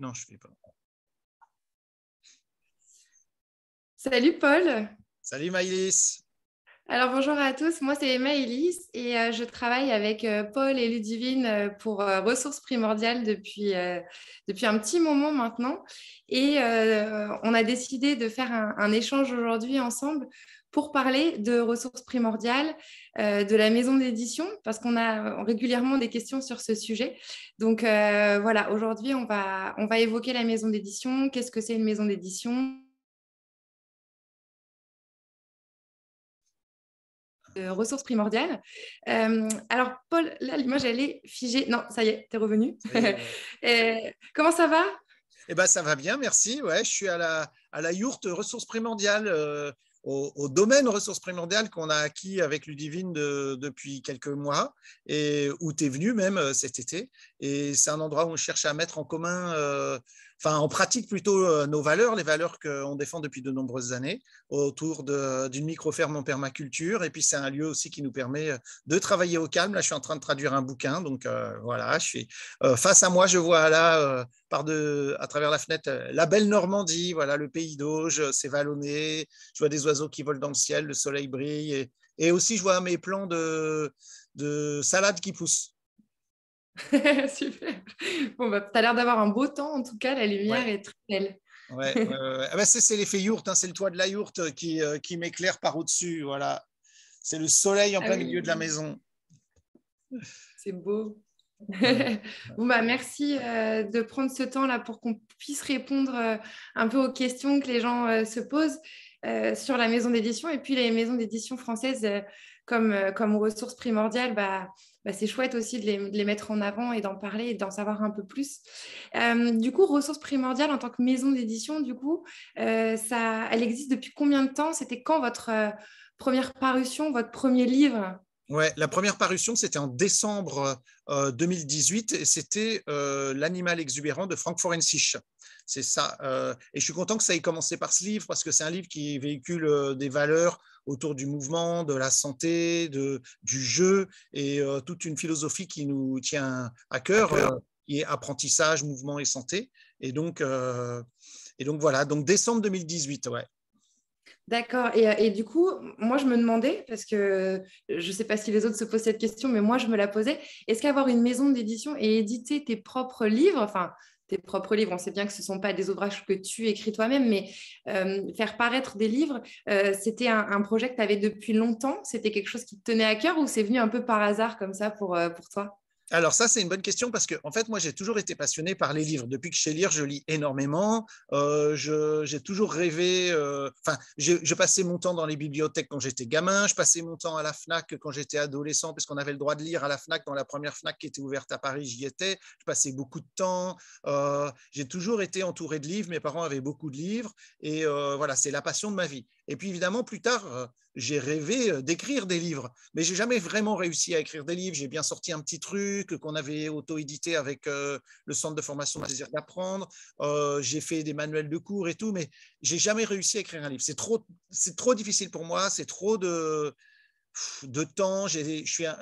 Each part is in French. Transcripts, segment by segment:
Non, je ne fais pas. Salut Paul. Salut Maïlis. Alors bonjour à tous, moi c'est Maëlys et euh, je travaille avec euh, Paul et Ludivine euh, pour Ressources Primordiales depuis, depuis un petit moment maintenant. Et on a décidé de faire un échange aujourd'hui ensemble pour parler de ressources primordiales, euh, de la maison d'édition, parce qu'on a euh, régulièrement des questions sur ce sujet. Donc euh, voilà, aujourd'hui, on va, on va évoquer la maison d'édition. Qu'est-ce que c'est une maison d'édition ressources primordiales. alors, Paul, là, moi j'allais figer, Non, ça y est, t'es revenu. comment ça va eh bien, ça va bien, merci. Ouais, je suis à la, à yourte Ressources Primordiales, au, domaine ressources primordiales qu'on a acquis avec Ludivine depuis quelques mois et où tu es venu même euh, cet été. Et c'est un endroit où on cherche à mettre en commun euh, enfin, on pratique plutôt euh, nos valeurs, les valeurs qu'on défend depuis de nombreuses années, autour d'une micro-ferme en permaculture. Et puis, c'est un lieu aussi qui nous permet euh, de travailler au calme. Là, je suis en train de traduire un bouquin. Donc, euh, voilà, je suis face à moi, je vois là, par de, à travers la fenêtre, la belle Normandie, voilà, le pays d'Auge, c'est vallonné. Je vois des oiseaux qui volent dans le ciel, le soleil brille. Et, aussi, je vois mes plants de, de salades qui poussent. Super. Bon, bah, tu as l'air d'avoir un beau temps, en tout cas, la lumière est très belle. ouais, ah, bah, c'est l'effet yourte, hein, c'est le toit de la yourte euh, qui, euh, qui m'éclaire par au-dessus. Voilà. C'est le soleil en ah plein milieu de la maison. C'est beau. bon, bah, merci euh, de prendre ce temps-là pour qu'on puisse répondre un peu aux questions que les gens se posent. sur la maison d'édition et puis les maisons d'édition françaises comme, comme ressource primordiale bah, bah, c'est chouette aussi de les, mettre en avant et d'en parler et d'en savoir un peu plus. Euh, du coup, Ressources Primordiales, en tant que maison d'édition, du coup, euh, ça, elle existe depuis combien de temps C'était quand votre euh, première parution, votre premier livre Ouais, la première parution, c'était en décembre 2018 et c'était L'animal exubérant de Frank Forensich. C'est ça. et je suis content que ça ait commencé par ce livre parce que c'est un livre qui véhicule des valeurs autour du mouvement, de la santé, de, du jeu et euh, toute une philosophie qui nous tient à cœur, euh, qui est apprentissage, mouvement et santé. Et donc, euh, et donc voilà, donc décembre 2018, ouais. D'accord. Et, et, du coup, moi, je me demandais, parce que je ne sais pas si les autres se posent cette question, mais moi, je me la posais, est-ce qu'avoir une maison d'édition et éditer tes propres livres, enfin, tes propres livres. On sait bien que ce ne sont pas des ouvrages que tu écris toi-même, mais euh, faire paraître des livres, euh, c'était un, projet que tu avais depuis longtemps C'était quelque chose qui te tenait à cœur ou c'est venu un peu par hasard comme ça pour, euh, pour toi alors ça, c'est une bonne question parce que, en fait, moi, j'ai toujours été passionné par les livres. Depuis que je sais lire, je lis énormément. Euh, j'ai toujours rêvé. Euh, enfin, je, passais mon temps dans les bibliothèques quand j'étais gamin. Je passais mon temps à la Fnac quand j'étais adolescent, puisqu'on avait le droit de lire à la Fnac dans la première Fnac qui était ouverte à Paris. J'y étais. Je passais beaucoup de temps. Euh, j'ai toujours été entouré de livres. Mes parents avaient beaucoup de livres, et voilà, c'est la passion de ma vie. Et puis évidemment, plus tard, euh, j'ai rêvé euh, d'écrire des livres, mais j'ai jamais vraiment réussi à écrire des livres. J'ai bien sorti un petit truc qu'on avait auto-édité avec euh, le centre de formation Désir d'apprendre. j'ai fait des manuels de cours et tout, mais j'ai jamais réussi à écrire un livre. C'est trop, c'est trop difficile pour moi. C'est trop de, de temps, je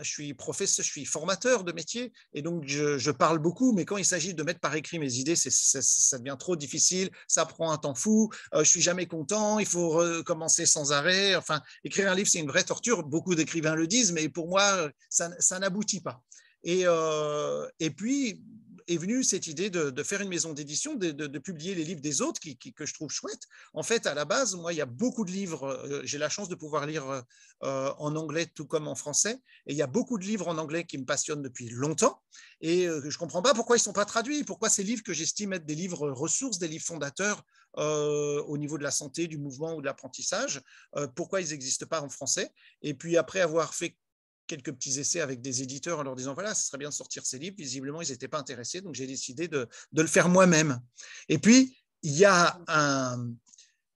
suis, professeur, je suis formateur de métier, et donc je, parle beaucoup, mais quand il s'agit de mettre par écrit mes idées, ça devient trop difficile, ça prend un temps fou, euh, je suis jamais content, il faut recommencer sans arrêt. Enfin, écrire un livre, c'est une vraie torture, beaucoup d'écrivains le disent, mais pour moi, ça, n'aboutit pas. et euh, puis, est venue cette idée de, faire une maison d'édition, de, publier les livres des autres, qui, que je trouve chouette. En fait, à la base, moi, il y a beaucoup de livres. Euh, j'ai la chance de pouvoir lire euh, en anglais tout comme en français. Et il y a beaucoup de livres en anglais qui me passionnent depuis longtemps. Et euh, je ne comprends pas pourquoi ils ne sont pas traduits, pourquoi ces livres que j'estime être des livres ressources, des livres fondateurs au niveau de la santé, du mouvement ou de l'apprentissage, pourquoi ils n'existent pas en français. Et puis après avoir fait quelques petits essais avec des éditeurs en leur disant voilà, ce serait bien de sortir ces livres. Visiblement, ils n'étaient pas intéressés, donc j'ai décidé de, de, le faire moi-même. Et puis, il y a un,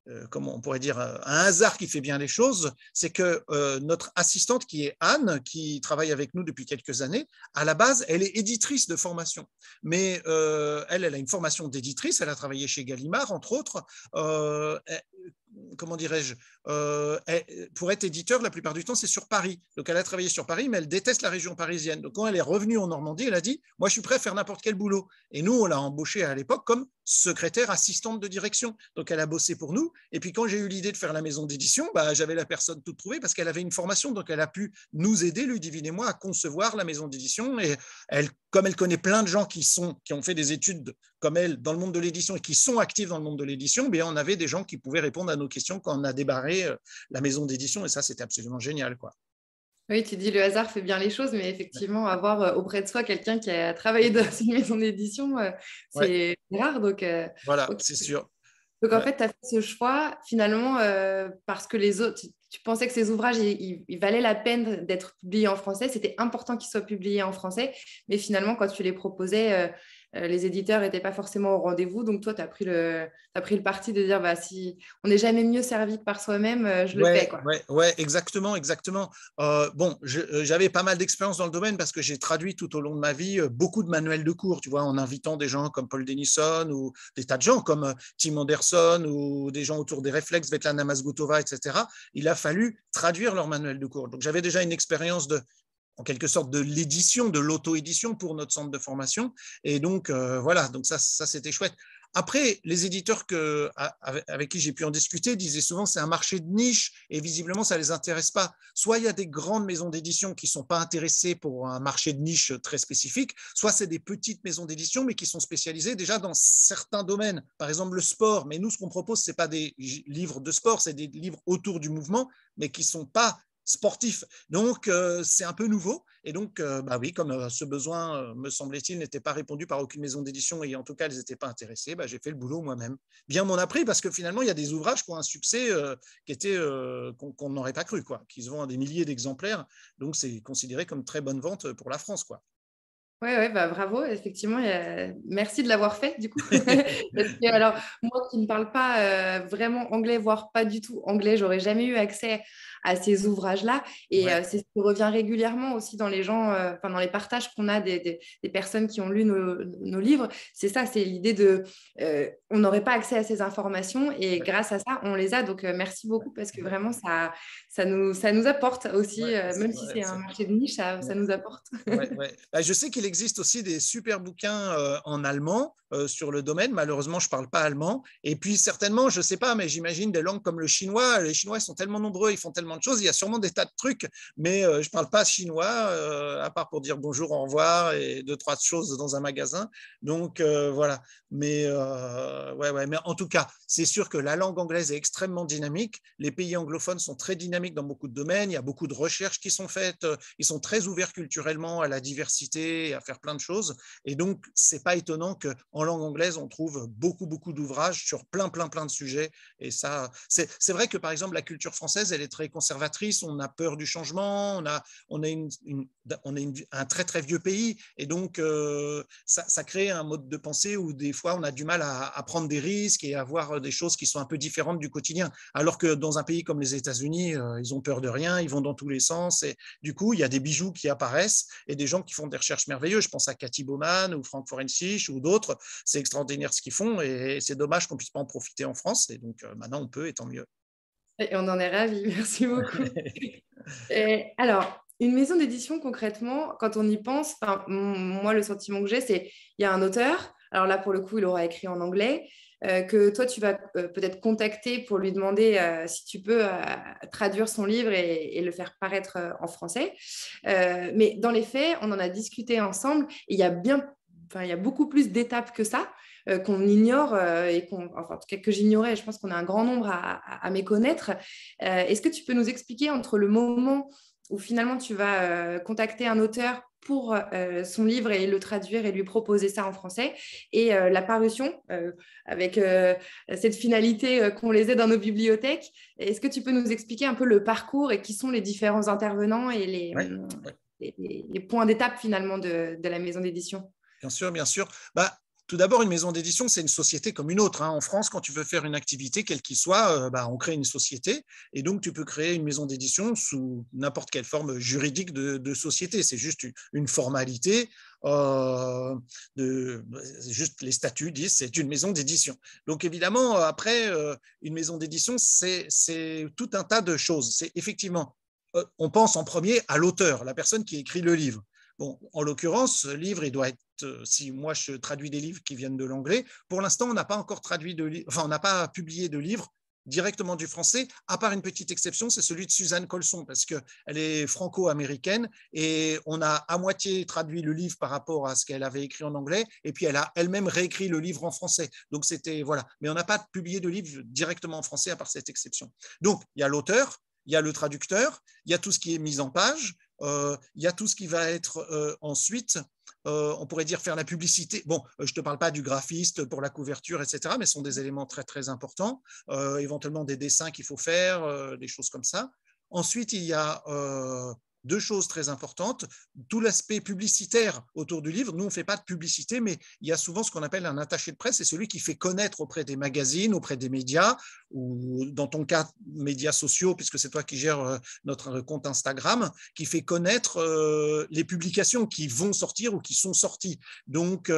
euh, comment on pourrait dire, euh, un hasard qui fait bien les choses, c'est que euh, notre assistante qui est Anne, qui travaille avec nous depuis quelques années, à la base, elle est éditrice de formation. Mais elle, elle a une formation d'éditrice, elle a travaillé chez Gallimard, entre autres comment dirais-je, euh, pour être éditeur, la plupart du temps, c'est sur Paris. Donc, elle a travaillé sur Paris, mais elle déteste la région parisienne. Donc, quand elle est revenue en Normandie, elle a dit Moi, je suis prêt à faire n'importe quel boulot. Et nous, on l'a embauchée à l'époque comme secrétaire assistante de direction. Donc, elle a bossé pour nous. Et puis, quand j'ai eu l'idée de faire la maison d'édition, bah, j'avais la personne toute trouvée parce qu'elle avait une formation. Donc, elle a pu nous aider, Divine et moi, à concevoir la maison d'édition. Et elle, comme elle connaît plein de gens qui, sont, qui ont fait des études comme elle dans le monde de l'édition et qui sont actives dans le monde de l'édition, eh bien on avait des gens qui pouvaient répondre à nos questions quand on a débarré euh, la maison d'édition et ça c'était absolument génial quoi. Oui, tu dis le hasard fait bien les choses, mais effectivement, avoir euh, auprès de soi quelqu'un qui a travaillé dans une maison d'édition, euh, c'est rare. Donc, voilà, c'est sûr. Donc, en fait, tu as fait ce choix finalement parce que les autres, tu, pensais que ces ouvrages, ils, valaient la peine d'être publiés en français, c'était important qu'ils soient publiés en français, mais finalement, quand tu les proposais, euh, les éditeurs n'étaient pas forcément au rendez-vous. Donc, toi, tu as, pris le, pris le parti de dire bah, si on n'est jamais mieux servi que par soi-même, euh, je le fais. Oui, Ouais, exactement, exactement. Euh, bon, j'avais pas mal d'expérience dans le domaine parce que j'ai traduit tout au long de ma vie beaucoup de manuels de cours, tu vois, en invitant des gens comme Paul Denison ou des tas de gens comme Tim Anderson ou des gens autour des réflexes, Vetlana Masgutova, etc. Il a fallu traduire leurs manuels de cours. Donc, j'avais déjà une expérience de, en quelque sorte de l'édition, de l'auto-édition pour notre centre de formation. Et donc, euh, voilà, donc ça, ça c'était chouette. Après, les éditeurs que, avec qui j'ai pu en discuter disaient souvent c'est un marché de niche et visiblement ça ne les intéresse pas. Soit il y a des grandes maisons d'édition qui ne sont pas intéressées pour un marché de niche très spécifique, soit c'est des petites maisons d'édition mais qui sont spécialisées déjà dans certains domaines. Par exemple le sport, mais nous ce qu'on propose ce pas des livres de sport, c'est des livres autour du mouvement mais qui ne sont pas sportif. Donc, euh, c'est un peu nouveau. Et donc, euh, bah oui, comme euh, ce besoin, me semblait-il, n'était pas répondu par aucune maison d'édition et en tout cas, ils n'étaient pas intéressés, bah, j'ai fait le boulot moi-même. Bien m'en appris parce que finalement, il y a des ouvrages qui ont un succès qui était qu'on n'aurait pas cru, quoi, qui se vendent à des milliers d'exemplaires. Donc, c'est considéré comme très bonne vente pour la France, quoi. Oui, ouais, bah, bravo, effectivement. merci de l'avoir fait, du coup. alors, moi qui ne parle pas euh, vraiment anglais, voire pas du tout anglais, j'aurais jamais eu accès à ces ouvrages-là. Et euh, c'est ce qui revient régulièrement aussi dans les gens, euh, enfin, dans les partages qu'on a des, des, personnes qui ont lu nos, nos livres. C'est ça, c'est l'idée de. on n'aurait pas accès à ces informations et grâce à ça, on les a. Donc, merci beaucoup parce que vraiment, ça, ça, nous, ça nous apporte aussi, même si c'est un marché de niche, ça, nous apporte. Bah, je sais qu'il existe aussi des super bouquins euh, en allemand euh, sur le domaine. Malheureusement, je ne parle pas allemand. Et puis, certainement, je ne sais pas, mais j'imagine des langues comme le chinois. Les Chinois sont tellement nombreux, ils font tellement de choses. Il y a sûrement des tas de trucs, mais euh, je ne parle pas chinois, à part pour dire bonjour, au revoir et deux, trois choses dans un magasin. Donc, voilà. Mais, ouais, ouais. mais en tout cas, c'est sûr que la langue anglaise est extrêmement dynamique. Les pays anglophones sont très dynamiques dans beaucoup de domaines. Il y a beaucoup de recherches qui sont faites. Ils sont très ouverts culturellement à la diversité, faire, plein de choses. Et donc, c'est pas étonnant qu'en langue anglaise, on trouve beaucoup, beaucoup d'ouvrages sur plein, plein, plein de sujets. Et ça, c'est vrai que par exemple, la culture française, elle est très conservatrice. On a peur du changement. On a, on a, une, on a un très, très vieux pays. Et donc, euh, ça, crée un mode de pensée où des fois, on a du mal à, prendre des risques et à voir des choses qui sont un peu différentes du quotidien. Alors que dans un pays comme les États-Unis, euh, ils ont peur de rien. Ils vont dans tous les sens. Et du coup, il y a des bijoux qui apparaissent et des gens qui font des recherches merveilleuses je pense à Cathy Bowman ou Franck Forensich ou d'autres. C'est extraordinaire ce qu'ils font et c'est dommage qu'on puisse pas en profiter en France. Et donc euh, maintenant, on peut et tant mieux. Et on en est ravis. Merci beaucoup. alors, une maison d'édition, concrètement, quand on y pense, moi, le sentiment que j'ai, c'est il y a un auteur. Alors là, pour le coup, il aura écrit en anglais. Euh, que toi, tu vas euh, peut-être contacter pour lui demander euh, si tu peux traduire son livre et, le faire paraître en français. mais dans les faits, on en a discuté ensemble il y a bien il y a beaucoup plus d'étapes que ça qu'on ignore et qu'on, enfin, en tout que j'ignorais. Je pense qu'on a un grand nombre à, méconnaître. est-ce que tu peux nous expliquer entre le moment où finalement tu vas contacter un auteur pour euh, son livre et le traduire et lui proposer ça en français. Et euh, la parution, euh, avec cette finalité qu'on les ait dans nos bibliothèques, est-ce que tu peux nous expliquer un peu le parcours et qui sont les différents intervenants et les, points d'étape finalement de, la maison d'édition Bien sûr, bien sûr. Bah, tout d'abord, une maison d'édition, c'est une société comme une autre. Hein. En France, quand tu veux faire une activité, quelle qu'il soit, euh, bah, on crée une société. Et donc, tu peux créer une maison d'édition sous n'importe quelle forme juridique de, société. C'est juste une formalité. Euh, bah, juste les statuts disent c'est une maison d'édition. Donc, évidemment, euh, après, une maison d'édition, c'est tout un tas de choses. C'est effectivement on pense en premier à l'auteur, la personne qui écrit le livre en l'occurrence, ce livre, il doit être, euh, si moi je traduis des livres qui viennent de l'anglais, pour l'instant, on n'a pas encore traduit de, enfin, on n'a pas publié de livre directement du français, à part une petite exception, c'est celui de Suzanne Colson, parce qu'elle est franco-américaine et on a à moitié traduit le livre par rapport à ce qu'elle avait écrit en anglais, et puis elle a elle-même réécrit le livre en français. Donc c'était, voilà. Mais on n'a pas publié de livre directement en français, à part cette exception. Donc, il y a l'auteur, il y a le traducteur, il y a tout ce qui est mise en page, euh, il y a tout ce qui va être euh, ensuite euh, on pourrait dire faire la publicité. Bon, je ne te parle pas du graphiste pour la couverture, etc., mais ce sont des éléments très, très importants. éventuellement, des dessins qu'il faut faire, des choses comme ça. Ensuite, il y a deux choses très importantes. Tout l'aspect publicitaire autour du livre, nous, on ne fait pas de publicité, mais il y a souvent ce qu'on appelle un attaché de presse, c'est celui qui fait connaître auprès des magazines, auprès des médias, ou dans ton cas, médias sociaux, puisque c'est toi qui gères euh, notre euh, compte Instagram, qui fait connaître euh, les publications qui vont sortir ou qui sont sorties. Donc,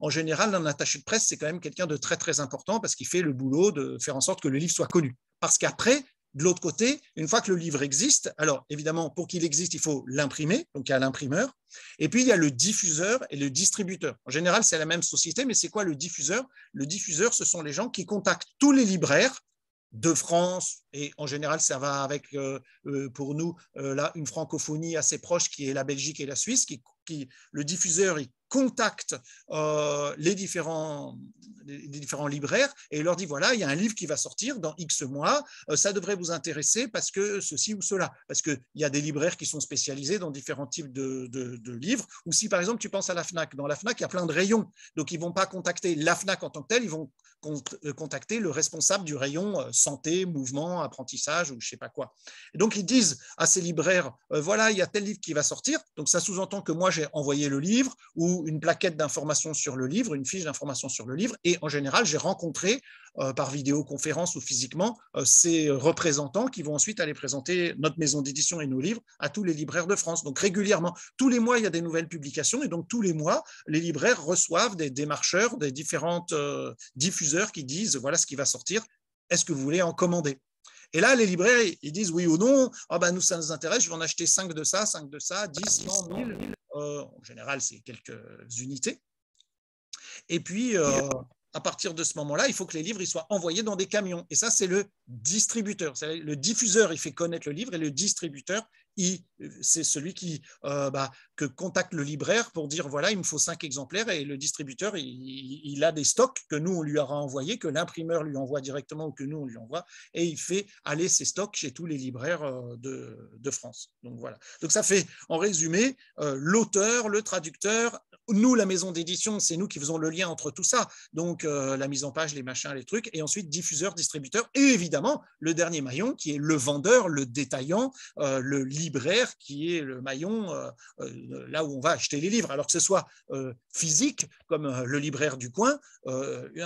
en général, un attaché de presse, c'est quand même quelqu'un de très, très important parce qu'il fait le boulot de faire en sorte que le livre soit connu. Parce qu'après, de l'autre côté, une fois que le livre existe, alors évidemment, pour qu'il existe, il faut l'imprimer, donc il y a l'imprimeur, et puis il y a le diffuseur et le distributeur. En général, c'est la même société, mais c'est quoi le diffuseur Le diffuseur, ce sont les gens qui contactent tous les libraires de France, et en général, ça va avec, euh, euh, pour nous, euh, là, une francophonie assez proche qui est la Belgique et la Suisse, qui, le diffuseur, il contacte euh, les, différents, les différents libraires et leur dit voilà, il y a un livre qui va sortir dans X mois, euh, ça devrait vous intéresser parce que ceci ou cela. Parce qu'il y a des libraires qui sont spécialisés dans différents types de, de, livres. Ou si par exemple tu penses à la FNAC, dans la FNAC, il y a plein de rayons. Donc ils ne vont pas contacter la FNAC en tant que telle, ils vont euh, contacter le responsable du rayon euh, santé, mouvement, apprentissage ou je ne sais pas quoi. donc ils disent à ces libraires, euh, voilà, il y a tel livre qui va sortir, donc ça sous-entend que moi j'ai envoyé le livre ou une plaquette d'information sur le livre, une fiche d'information sur le livre, et en général j'ai rencontré par vidéoconférence ou physiquement ces représentants qui vont ensuite aller présenter notre maison d'édition et nos livres à tous les libraires de France. Donc régulièrement, tous les mois, il y a des nouvelles publications et donc tous les mois, les libraires reçoivent des démarcheurs des différentes diffusions qui disent voilà ce qui va sortir, est-ce que vous voulez en commander Et là, les libraires, ils disent oui ou non, oh nous, ça nous intéresse, je vais en acheter 5 de ça, 5 de ça, 10, 100, 1000. en général, c'est quelques unités. Et puis, euh, à partir de ce moment-là, il faut que les livres ils soient envoyés dans des camions. Et ça, c'est le distributeur. Le diffuseur, il fait connaître le livre et le distributeur, c'est celui qui euh, bah, que contacte le libraire pour dire voilà, il me faut cinq exemplaires et le distributeur, il, a des stocks que nous, on lui a envoyés, que l'imprimeur lui envoie directement ou que nous, on lui envoie, et il fait aller ses stocks chez tous les libraires euh, de, de France. Donc voilà. Donc ça fait, en résumé, euh, l'auteur, le traducteur, nous, la maison d'édition, c'est nous qui faisons le lien entre tout ça, donc la mise en page, les machins, les trucs, et ensuite diffuseur, distributeur, et évidemment, le dernier maillon qui est le vendeur, le détaillant, le libraire libraire qui est le maillon euh, euh, là où on va acheter les livres, alors que ce soit euh, physique, comme le libraire du coin,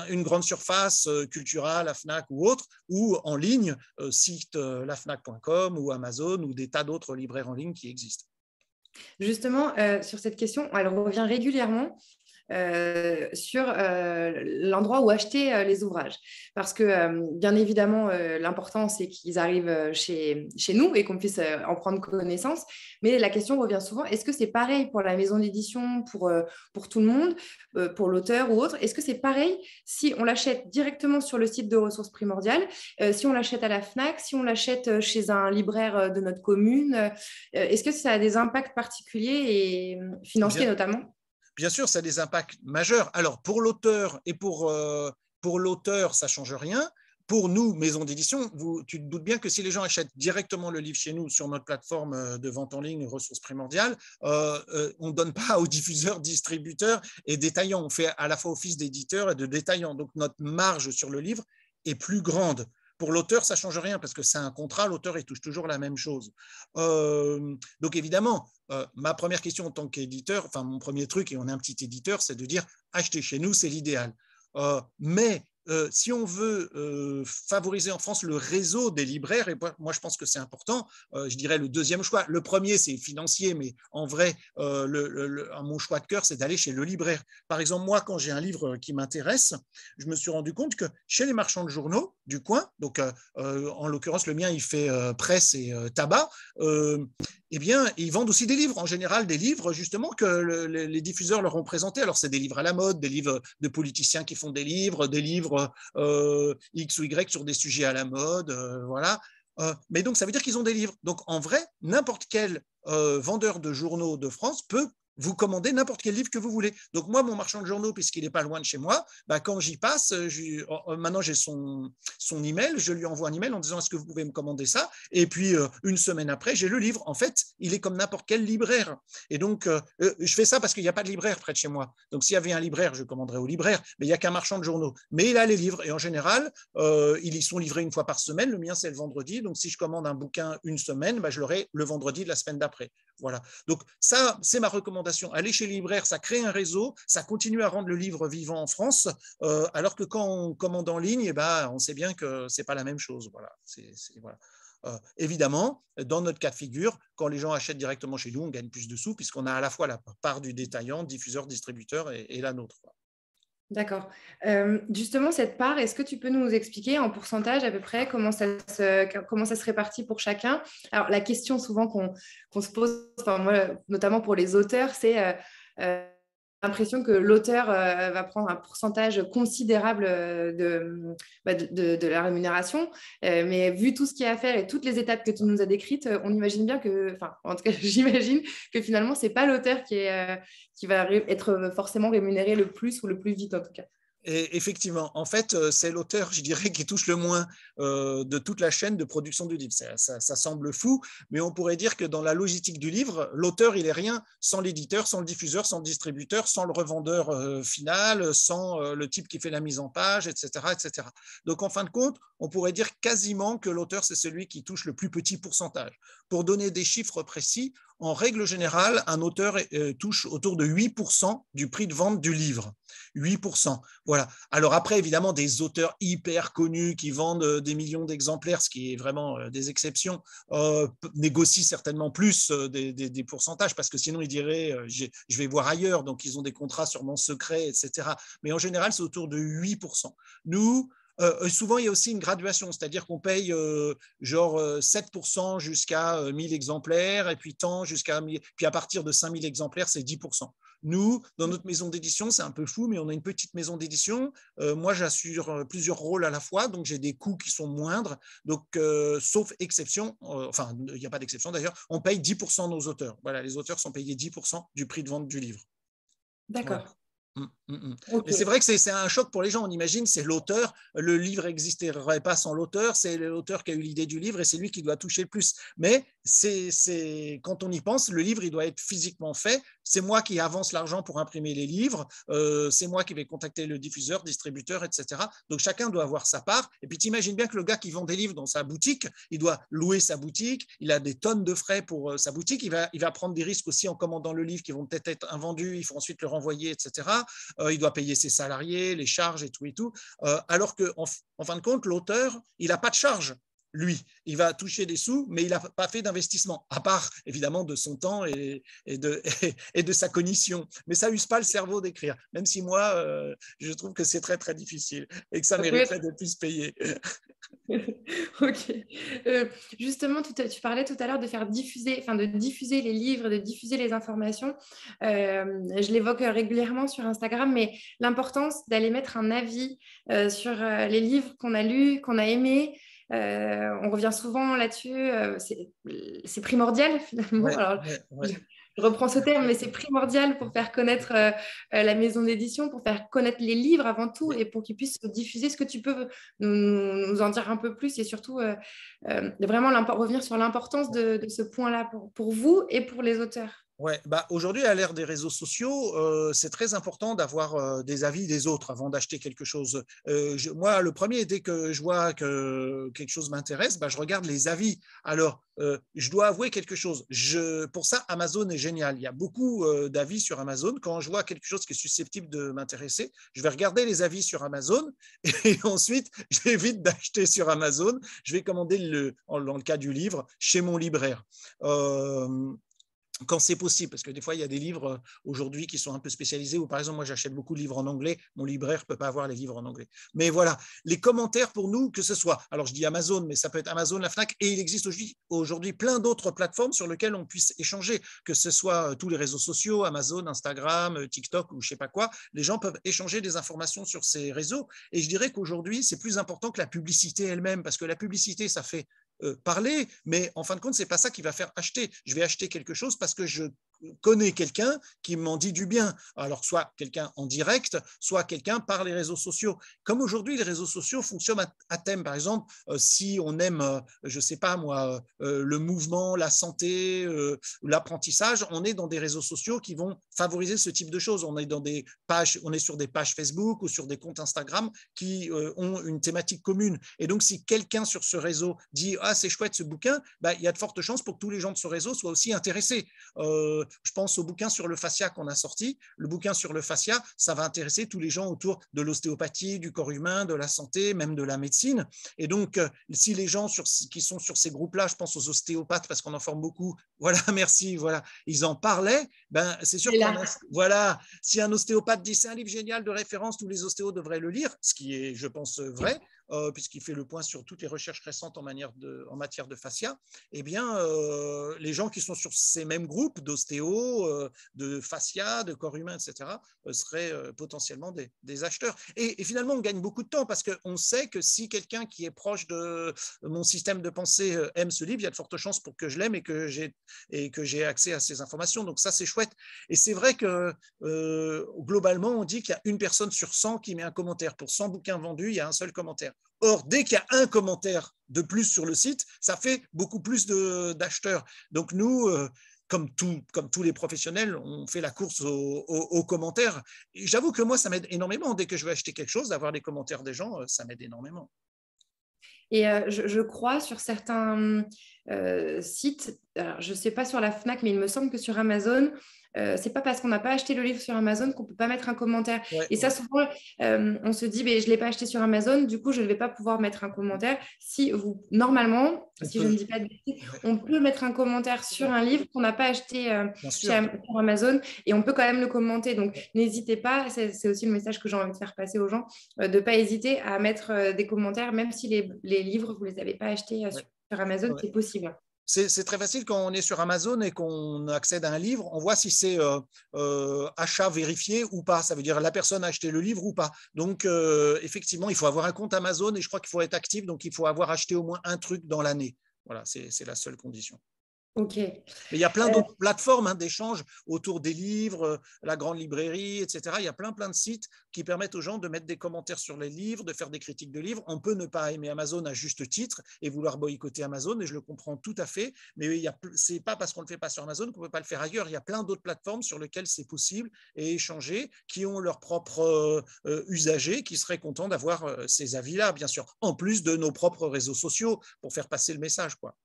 une grande surface culturelle, la FNAC ou autre, ou en ligne, site lafnac.com ou Amazon ou des tas d'autres libraires en ligne qui existent. Justement, sur cette question, elle revient régulièrement. Euh, sur euh, l'endroit où acheter euh, les ouvrages. Parce que, bien évidemment, l'important, c'est qu'ils arrivent chez, nous et qu'on puisse en prendre connaissance. Mais la question revient souvent, est-ce que c'est pareil pour la maison d'édition, pour, pour tout le monde, pour l'auteur ou autre Est-ce que c'est pareil si on l'achète directement sur le site de ressources primordiales, si on l'achète à la FNAC, si on l'achète chez un libraire de notre commune Est-ce que ça a des impacts particuliers et financiers notamment bien sûr, ça a des impacts majeurs. Alors, pour l'auteur et pour, euh, pour l'auteur, ça ne change rien. Pour nous, maison d'édition, tu te doutes bien que si les gens achètent directement le livre chez nous sur notre plateforme euh, de vente en ligne, ressources primordiales, euh, on ne donne pas aux diffuseurs, distributeurs et détaillants. On fait à la fois office d'éditeur et de détaillant. Donc, notre marge sur le livre est plus grande. Pour l'auteur, ça change rien parce que c'est un contrat, l'auteur, il touche toujours la même chose. Euh, donc évidemment, euh, ma première question en tant qu'éditeur, enfin mon premier truc, et on est un petit éditeur, c'est de dire acheter chez nous, c'est l'idéal. Euh, mais euh, si on veut euh, favoriser en France le réseau des libraires, et moi je pense que c'est important, euh, je dirais le deuxième choix. Le premier, c'est financier, mais en vrai, mon choix de cœur, c'est d'aller chez le libraire. Par exemple, moi, quand j'ai un livre qui m'intéresse, je me suis rendu compte que chez les marchands de journaux du coin, donc en l'occurrence, le mien, il fait presse et tabac, eh bien, ils vendent aussi des livres, en général des livres justement que les diffuseurs leur ont présentés. Alors, c'est des livres à la mode, des livres de politiciens qui font des livres, des livres euh, X ou Y sur des sujets à la mode, euh, voilà. Euh, mais donc, ça veut dire qu'ils ont des livres. Donc, en vrai, n'importe quel vendeur de journaux de France peut vous commandez n'importe quel livre que vous voulez. Donc moi, mon marchand de journaux, puisqu'il n'est pas loin de chez moi, bah, quand j'y passe, euh, oh, oh, maintenant j'ai son, son email, je lui envoie un email en disant est-ce que vous pouvez me commander ça Et puis euh, une semaine après, j'ai le livre. En fait, il est comme n'importe quel libraire. Et donc, euh, je fais ça parce qu'il n'y a pas de libraire près de chez moi. Donc s'il y avait un libraire, je commanderais au libraire, mais il n'y a qu'un marchand de journaux. Mais il a les livres et en général, ils y sont livrés une fois par semaine. Le mien, c'est le vendredi. Donc si je commande un bouquin une semaine, bah, je l'aurai le vendredi de la semaine d'après. Voilà. Donc ça, c'est ma recommandation Aller chez Libraire, ça crée un réseau, ça continue à rendre le livre vivant en France, euh, alors que quand on commande en ligne, et eh ben, on sait bien que ce n'est pas la même chose. Voilà. voilà. Euh, évidemment, dans notre cas de figure, quand les gens achètent directement chez nous, on gagne plus de sous puisqu'on a à la fois la part du détaillant, diffuseur, distributeur et, la nôtre. D'accord. Euh, justement, cette part, est-ce que tu peux nous expliquer en pourcentage à peu près comment ça se, comment ça se répartit pour chacun Alors, la question souvent qu'on se pose, notamment pour les auteurs, c'est euh, euh, l'impression que l'auteur euh, va prendre un pourcentage considérable euh, bah, de, de, la rémunération. Euh, mais vu tout ce qu'il y a à faire et toutes les étapes que tu nous as décrites, on imagine bien que, enfin, en tout cas, j'imagine que finalement, c'est pas l'auteur qui, est, qui va être forcément rémunéré le plus ou le plus vite, en tout cas. Et effectivement, en fait, euh, c'est l'auteur, je dirais, qui touche le moins euh, de toute la chaîne de production du livre. Ça, semble fou, mais on pourrait dire que dans la logistique du livre, l'auteur, il est rien sans l'éditeur, sans le diffuseur, sans le distributeur, sans le revendeur euh, final, sans le type qui fait la mise en page, etc., etc. Donc, en fin de compte, on pourrait dire quasiment que l'auteur, c'est celui qui touche le plus petit pourcentage. Pour donner des chiffres précis, en règle générale, un auteur euh, touche autour de 8% du prix de vente du livre. 8%. Voilà. Alors après, évidemment, des auteurs hyper connus qui vendent euh, des millions d'exemplaires, ce qui est vraiment euh, des exceptions, négocient certainement plus des, pourcentages parce que sinon ils diraient je vais voir ailleurs, donc ils ont des contrats sur sûrement secrets, etc. Mais en général, c'est autour de 8%. Nous, euh, euh, souvent, il y a aussi une graduation, c'est-à-dire qu'on paye euh, genre 7% jusqu'à 1000 exemplaires, et puis tant jusqu'à puis à partir de 5000 exemplaires, c'est 10%. Nous, dans notre maison d'édition, c'est un peu fou, mais on a une petite maison d'édition. moi, j'assure plusieurs rôles à la fois, donc j'ai des coûts qui sont moindres. Donc, sauf exception, enfin, il n'y a pas d'exception d'ailleurs, on paye 10% nos auteurs. Voilà, les auteurs sont payés 10% du prix de vente du livre. D'accord. Mm, mm, mm. et C'est vrai que c'est un choc pour les gens. On imagine, c'est l'auteur. Le livre n'existerait pas sans l'auteur. C'est l'auteur qui a eu l'idée du livre et c'est lui qui doit toucher le plus. Mais c'est quand on y pense, le livre, il doit être physiquement fait. C'est moi qui avance l'argent pour imprimer les livres. Euh, c'est moi qui vais contacter le diffuseur, distributeur, etc. Donc chacun doit avoir sa part. Et puis tu imagines bien que le gars qui vend des livres dans sa boutique, il doit louer sa boutique. Il a des tonnes de frais pour euh, sa boutique. Il va, il va prendre des risques aussi en commandant le livre qui vont peut-être être invendus. Il faut ensuite le renvoyer, etc. Euh, il doit payer ses salariés, les charges et tout et tout, euh, alors qu'en fin de compte, l'auteur, il n'a pas de charges lui. Il va toucher des sous, mais il n'a pas fait d'investissement, à part évidemment de son temps et, de, sa cognition. Mais ça use pas le cerveau d'écrire, même si moi, euh, je trouve que c'est très très difficile et que ça mériterait de plus payer. » ok. Euh, justement, tu, parlais tout à l'heure de faire diffuser, enfin de diffuser les livres, de diffuser les informations. Euh, je l'évoque régulièrement sur Instagram, mais l'importance d'aller mettre un avis euh, sur les livres qu'on a lus, qu'on a aimés. on revient souvent là-dessus. c'est primordial finalement je reprends ce terme, mais c'est primordial pour faire connaître euh, euh, la maison d'édition, pour faire connaître les livres avant tout et pour qu'ils puissent diffuser ce que tu peux nous, en dire un peu plus et surtout euh, vraiment revenir sur l'importance de, ce point-là pour vous et pour les auteurs. Bah, aujourd'hui, à l'ère des réseaux sociaux, euh, c'est très important d'avoir euh, des avis des autres avant d'acheter quelque chose. Euh, moi, le premier, dès que je vois que quelque chose m'intéresse, bah, je regarde les avis. Alors, je dois avouer quelque chose. Je, pour ça, Amazon est génial. Il y a beaucoup d'avis sur Amazon. Quand je vois quelque chose qui est susceptible de m'intéresser, je vais regarder les avis sur Amazon et ensuite, j'évite d'acheter sur Amazon. Je vais commander, le, dans le cas du livre, chez mon libraire quand c'est possible, parce que des fois, il y a des livres euh, aujourd'hui qui sont un peu spécialisés, ou par exemple, moi, j'achète beaucoup de livres en anglais, mon libraire ne peut pas avoir les livres en anglais. Mais voilà, les commentaires pour nous, que ce soit, alors je dis Amazon, mais ça peut être Amazon, la FNAC, et il existe aujourd'hui plein d'autres plateformes sur lesquelles on puisse échanger, que ce soit euh, tous les réseaux sociaux, Amazon, Instagram, euh, TikTok ou je ne sais pas quoi, les gens peuvent échanger des informations sur ces réseaux. Et je dirais qu'aujourd'hui, c'est plus important que la publicité elle-même, parce que la publicité, ça fait euh, parler, mais en fin de compte, c'est pas ça qui va faire acheter. Je vais acheter quelque chose parce que je connais quelqu'un qui m'en dit du bien. Alors, soit quelqu'un en direct, soit quelqu'un par les réseaux sociaux. Comme aujourd'hui, les réseaux sociaux fonctionnent à, thème. Par exemple, euh, si on aime, euh, je ne sais pas moi, euh, le mouvement, la santé, l'apprentissage, on est dans des réseaux sociaux qui vont favoriser ce type de choses. On est, dans des pages, on est sur des pages Facebook ou sur des comptes Instagram qui ont une thématique commune. Et donc, si quelqu'un sur ce réseau dit Ah, c'est chouette ce bouquin, bah, il y a de fortes chances pour que tous les gens de ce réseau soient aussi intéressés je pense au bouquin sur le fascia qu'on a sorti. Le bouquin sur le fascia, ça va intéresser tous les gens autour de l'ostéopathie, du corps humain, de la santé, même de la médecine. Et donc, euh, si les gens sur, qui sont sur ces groupes-là, je pense aux ostéopathes parce qu'on en forme beaucoup, voilà, merci, voilà, ils en parlaient, ben, c'est sûr qu'on a, voilà, si un ostéopathe dit c'est un livre génial de référence, tous les ostéos devraient le lire, ce qui est, je pense, euh, vrai, euh, puisqu'il fait le point sur toutes les recherches récentes en, manière de, en matière de fascia, eh bien, les gens qui sont sur ces mêmes groupes d'ostéo euh, de fascia, de corps humain, etc., euh, seraient euh, potentiellement des, acheteurs. Et, finalement, on gagne beaucoup de temps parce qu'on sait que si quelqu'un qui est proche de mon système de pensée aime ce livre, il y a de fortes chances pour que je l'aime et que j'ai et que j'ai accès à ces informations. Donc ça, c'est chouette. Et c'est vrai que globalement, on dit qu'il y a une personne sur 100 qui met un commentaire. Pour 100 bouquins vendus, il y a un seul commentaire. Or, dès qu'il y a un commentaire de plus sur le site, ça fait beaucoup plus d'acheteurs. Donc nous, comme, comme tous les professionnels, on fait la course aux, commentaires. J'avoue que moi, ça m'aide énormément. Dès que je veux acheter quelque chose, d'avoir les commentaires des gens, euh, ça m'aide énormément. Et euh, je, crois sur certains euh, sites, je ne sais pas sur la FNAC, mais il me semble que sur Amazon, ce euh, c'est pas parce qu'on n'a pas acheté le livre sur Amazon qu'on peut pas mettre un commentaire. Et ça, souvent, euh, on se dit, mais je l'ai pas acheté sur Amazon, du coup, je ne vais pas pouvoir mettre un commentaire. Si vous, normalement, si je ne dis pas de bêtises, on peut mettre un commentaire sur un livre qu'on n'a pas acheté euh, sur Amazon et on peut quand même le commenter. Donc, n'hésitez pas. C'est aussi le message que j'ai envie de faire passer aux gens, de pas hésiter à mettre des commentaires, même si les, livres vous les avez pas achetés sur, Amazon, c'est possible c'est très facile quand on est sur Amazon et qu'on accède à un livre, on voit si c'est euh, euh, achat vérifié ou pas. Ça veut dire la personne a acheté le livre ou pas. Donc, euh, effectivement, il faut avoir un compte Amazon et je crois qu'il faut être actif. Donc, il faut avoir acheté au moins un truc dans l'année. Voilà, c'est la seule condition. Mais il y a plein euh, d'autres plateformes hein, d'échange autour des livres, euh, la grande librairie, etc. Il y a plein, plein de sites qui permettent aux gens de mettre des commentaires sur les livres, de faire des critiques de livres. On peut ne pas aimer Amazon à juste titre et vouloir boycotter Amazon, et je le comprends tout à fait. Mais ce n'est pas parce qu'on ne le fait pas sur Amazon qu'on ne peut pas le faire ailleurs. Il y a plein d'autres plateformes sur lesquelles c'est possible et échanger qui ont leurs propres euh, usagers qui seraient contents d'avoir ces avis-là, bien sûr, en plus de nos propres réseaux sociaux pour faire passer le message. quoi.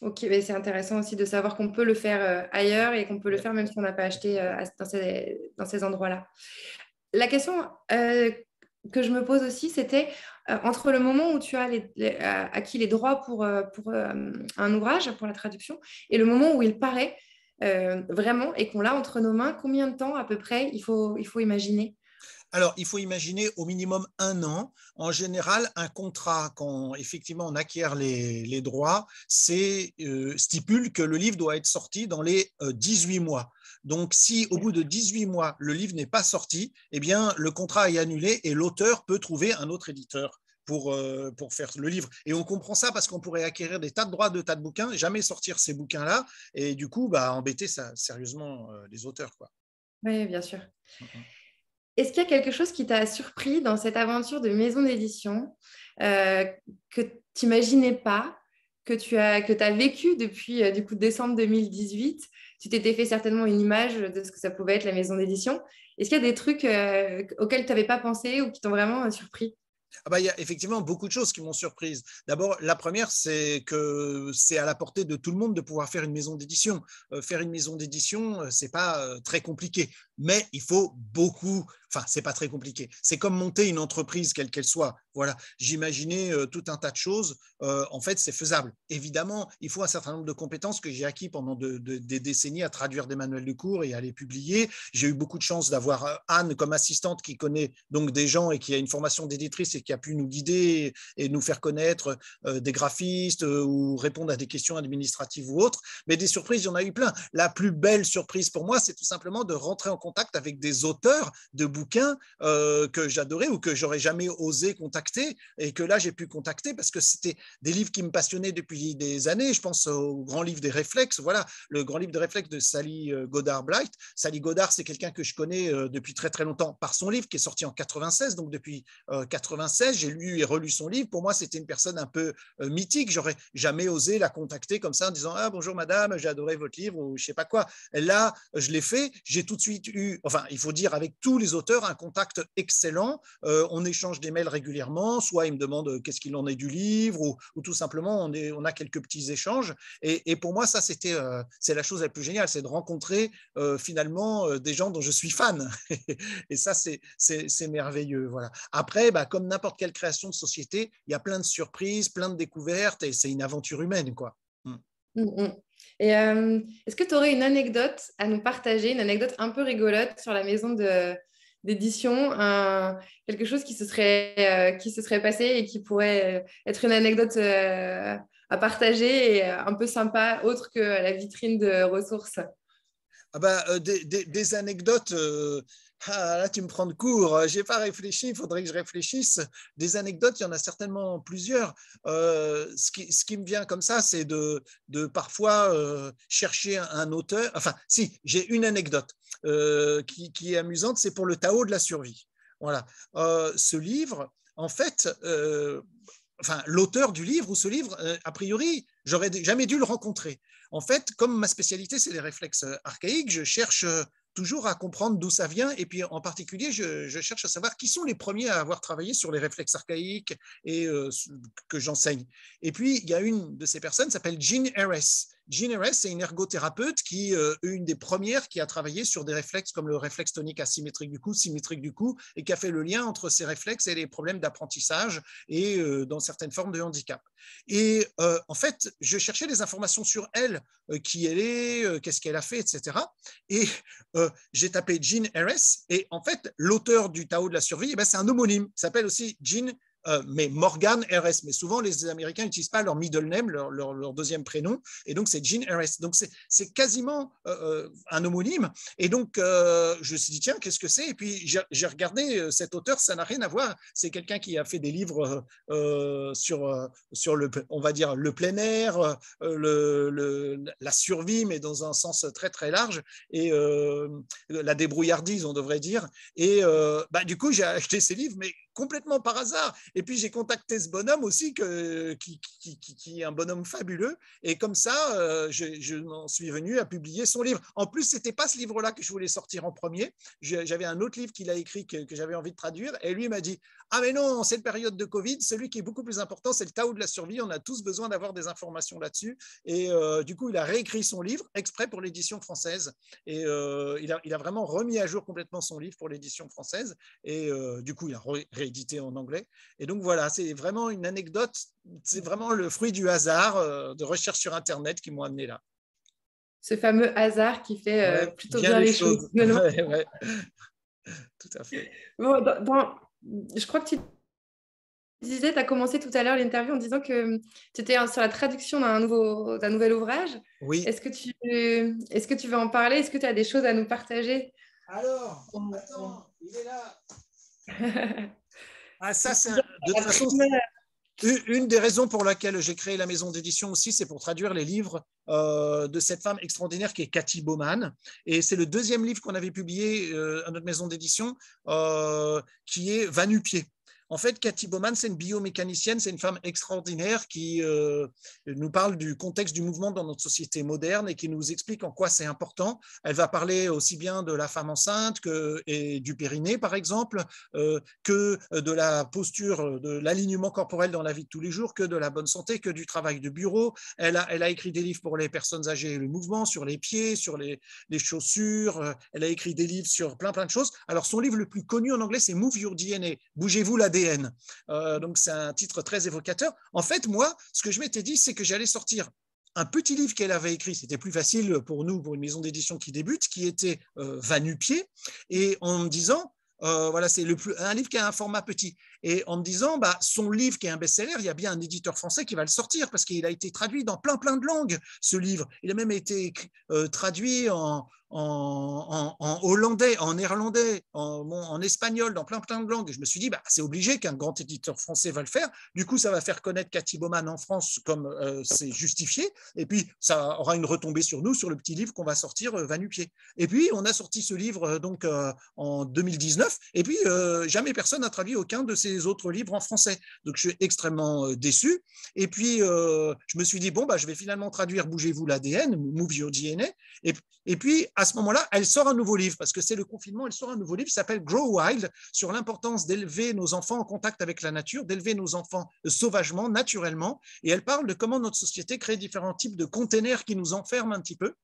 Ok, c'est intéressant aussi de savoir qu'on peut le faire euh, ailleurs et qu'on peut le faire même si on n'a pas acheté euh, dans ces, endroits-là. La question euh, que je me pose aussi, c'était entre le moment où tu as acquis les droits pour, un ouvrage, pour la traduction, et le moment où il paraît vraiment et qu'on l'a entre nos mains, combien de temps à peu près il faut imaginer alors, il faut imaginer au minimum un an. En général, un contrat, quand effectivement on acquiert les, droits, c'est euh, stipule que le livre doit être sorti dans les 18 euh, mois. Donc, si au bout de 18 mois, le livre n'est pas sorti, eh bien, le contrat est annulé et l'auteur peut trouver un autre éditeur. Pour, euh, pour, faire le livre. Et on comprend ça parce qu'on pourrait acquérir des tas de droits de tas de bouquins, jamais sortir ces bouquins-là, et du coup, bah, embêter ça, sérieusement les auteurs. Quoi. Oui, bien sûr. Est-ce qu'il y a quelque chose qui t'a surpris dans cette aventure de maison d'édition euh, que tu n'imaginais pas, que tu as, vécu depuis euh, du coup, décembre 2018 Tu t'étais fait certainement une image de ce que ça pouvait être la maison d'édition. Est-ce qu'il y a des trucs euh, auxquels tu n'avais pas pensé ou qui t'ont vraiment surpris ah bah, il y a effectivement beaucoup de choses qui m'ont surprise. D'abord, la première, c'est que c'est à la portée de tout le monde de pouvoir faire une maison d'édition. faire une maison d'édition, c'est pas très compliqué mais il faut beaucoup. Enfin, c'est pas très compliqué. C'est comme monter une entreprise, quelle qu'elle soit. Voilà, j'imaginais euh, tout un tas de choses. Euh, en fait, c'est faisable. Évidemment, il faut un certain nombre de compétences que j'ai acquis pendant des décennies à traduire des manuels de cours et à les publier. J'ai eu beaucoup de chance d'avoir euh, Anne comme assistante qui connaît donc des gens et qui a une formation d'éditrice et qui a pu nous guider et nous faire connaître des graphistes ou répondre à des questions administratives ou autres. Mais des surprises, il y en a eu plein. La plus belle surprise pour moi, c'est tout simplement de rentrer en contact contact avec des auteurs de bouquins euh, que j'adorais ou que j'aurais jamais osé contacter et que là j'ai pu contacter parce que c'était des livres qui me passionnaient depuis des années. Je pense au grand livre des réflexes, voilà, le grand livre des réflexes de Sally euh, Goddard-Blight. Sally Godard c'est quelqu'un que je connais euh, depuis très très longtemps par son livre qui est sorti en 96, donc depuis 96, j'ai lu et relu son livre. Pour moi, c'était une personne un peu mythique. J'aurais jamais osé la contacter comme ça en disant ah bonjour madame, j'ai adoré votre livre ou je sais pas quoi. Là, je l'ai fait. J'ai tout de suite enfin, il faut dire avec tous les auteurs, un contact excellent. Euh, on échange des mails régulièrement, soit ils me demandent euh, qu'est-ce qu'il en est du livre, ou, tout simplement on, a quelques petits échanges. Et, pour moi, ça, c'était, euh, c'est la chose la plus géniale, c'est de rencontrer finalement des gens dont je suis fan. et ça, c'est, merveilleux. Voilà. Après, bah, comme n'importe quelle création de société, il y a plein de surprises, plein de découvertes, et c'est une aventure humaine, quoi. Hmm. Mm, mm. Et euh, est-ce que tu aurais une anecdote à nous partager, une anecdote un peu rigolote sur la maison d'édition, quelque chose qui se, serait, euh, qui se serait passé et qui pourrait euh, être une anecdote à partager et un peu sympa, autre que la vitrine de ressources ah bah, des, anecdotes, ah, là, tu me prends de court. Euh, j'ai pas réfléchi. Il faudrait que je réfléchisse. Des anecdotes, il y en a certainement plusieurs. Euh, ce, qui, me vient comme ça, c'est de, parfois euh, chercher un auteur. Enfin, si, j'ai une anecdote qui, est amusante. C'est pour le Tao de la survie. Voilà. ce livre, en fait, enfin, l'auteur du livre ou ce livre, a priori, j'aurais jamais dû le rencontrer. En fait, comme ma spécialité, c'est les réflexes archaïques, je cherche toujours à comprendre d'où ça vient. Et puis en particulier, je, cherche à savoir qui sont les premiers à avoir travaillé sur les réflexes archaïques et euh, que j'enseigne. Et puis il y a une de ces personnes s'appelle Jean Harris Jean Harris, est une ergothérapeute qui est euh, une des premières qui a travaillé sur des réflexes comme le réflexe tonique asymétrique du cou, symétrique du cou, et qui a fait le lien entre ces réflexes et les problèmes d'apprentissage et euh, dans certaines formes de handicap. Et euh, en fait, je cherchais des informations sur elle, qui elle est, qu'est-ce qu'elle a fait, etc. Et j'ai tapé Jean Harris, et en fait, l'auteur du Tao de la survie, eh ben, c'est un homonyme, s'appelle aussi Jean euh, mais Morgan RS. Mais souvent, les Américains n'utilisent pas leur middle name, leur, deuxième prénom, et donc c'est Jean RS. Donc c'est quasiment euh, euh, un homonyme. Et donc je me suis dit, tiens, qu'est-ce que c'est Et puis j'ai regardé cet auteur, ça n'a rien à voir. C'est quelqu'un qui a fait des livres sur, sur le, on va dire, le plein air, le, la survie, mais dans un sens très très large, et la débrouillardise, on devrait dire. Et bah, du coup, j'ai acheté ces livres, mais complètement par hasard. Et puis j'ai contacté ce bonhomme aussi, qui, est un bonhomme fabuleux. Et comme ça, euh, je, suis venu à publier son livre. En plus, c'était pas ce livre-là que je voulais sortir en premier. J'avais un autre livre qu'il a écrit que, j'avais envie de traduire. Et lui m'a dit Ah, mais non, cette période de Covid, celui qui est beaucoup plus important, c'est le Tao de la survie. On a tous besoin d'avoir des informations là-dessus. Et euh, du coup, il a réécrit son livre exprès pour l'édition française. Et euh, il, a, vraiment remis à jour complètement son livre pour l'édition française. Et du coup, il a réécrit édité en anglais. Et donc voilà, c'est vraiment une anecdote, c'est vraiment le fruit du hasard euh, de recherche sur Internet qui m'ont amené là. Ce fameux hasard qui fait euh, plutôt bien, les choses. Tout à fait. Bon, je crois que tu disais, tu as commencé tout à l'heure l'interview en disant que tu étais sur la traduction d'un, nouveau, d'un nouvel ouvrage. Oui. Est-ce que, tu, est-ce que tu veux en parler Est-ce que tu as des choses à nous partager Alors, attends, il est là. Ah, ça, c'est une des raisons pour laquelle j'ai créé la maison d'édition aussi, c'est pour traduire les livres euh, de cette femme extraordinaire qui est Cathy Bowman. Et c'est le deuxième livre qu'on avait publié euh, à notre maison d'édition, euh, qui est Va nu en fait, Cathy Bowman, c'est une biomécanicienne, c'est une femme extraordinaire qui euh, nous parle du contexte du mouvement dans notre société moderne et qui nous explique en quoi c'est important. Elle va parler aussi bien de la femme enceinte que, et du périnée, par exemple, euh, que de la posture, de l'alignement corporel dans la vie de tous les jours, que de la bonne santé, que du travail de bureau. Elle a, elle a écrit des livres pour les personnes âgées et le mouvement, sur les pieds, sur les, les chaussures. Euh, elle a écrit des livres sur plein, plein de choses. Alors, son livre le plus connu en anglais, c'est Move Your DNA, Bougez-vous la DNA euh, donc c'est un titre très évocateur. En fait, moi, ce que je m'étais dit, c'est que j'allais sortir un petit livre qu'elle avait écrit, c'était plus facile pour nous, pour une maison d'édition qui débute, qui était euh, Vanupier, et en me disant, euh, voilà, c'est un livre qui a un format petit et en me disant, bah, son livre qui est un best-seller, il y a bien un éditeur français qui va le sortir parce qu'il a été traduit dans plein plein de langues, ce livre. Il a même été euh, traduit en, en, hollandais, en néerlandais, en, espagnol, dans plein plein de langues. Et je me suis dit, bah, c'est obligé qu'un grand éditeur français va le faire. Du coup, ça va faire connaître Cathy Bauman en France comme euh, c'est justifié. Et puis, ça aura une retombée sur nous, sur le petit livre qu'on va sortir euh, Vanupier. Et puis, on a sorti ce livre euh, donc en 2019. Et puis, jamais personne n'a traduit aucun de ces autres livres en français. Donc je suis extrêmement euh, déçu. Et puis euh, je me suis dit, bon, bah, je vais finalement traduire Bougez-vous l'ADN, Move Your DNA. Et, et puis à ce moment-là, elle sort un nouveau livre, parce que c'est le confinement, elle sort un nouveau livre qui s'appelle Grow Wild, sur l'importance d'élever nos enfants en contact avec la nature, d'élever nos enfants euh, sauvagement, naturellement. Et elle parle de comment notre société crée différents types de containers qui nous enferment un petit peu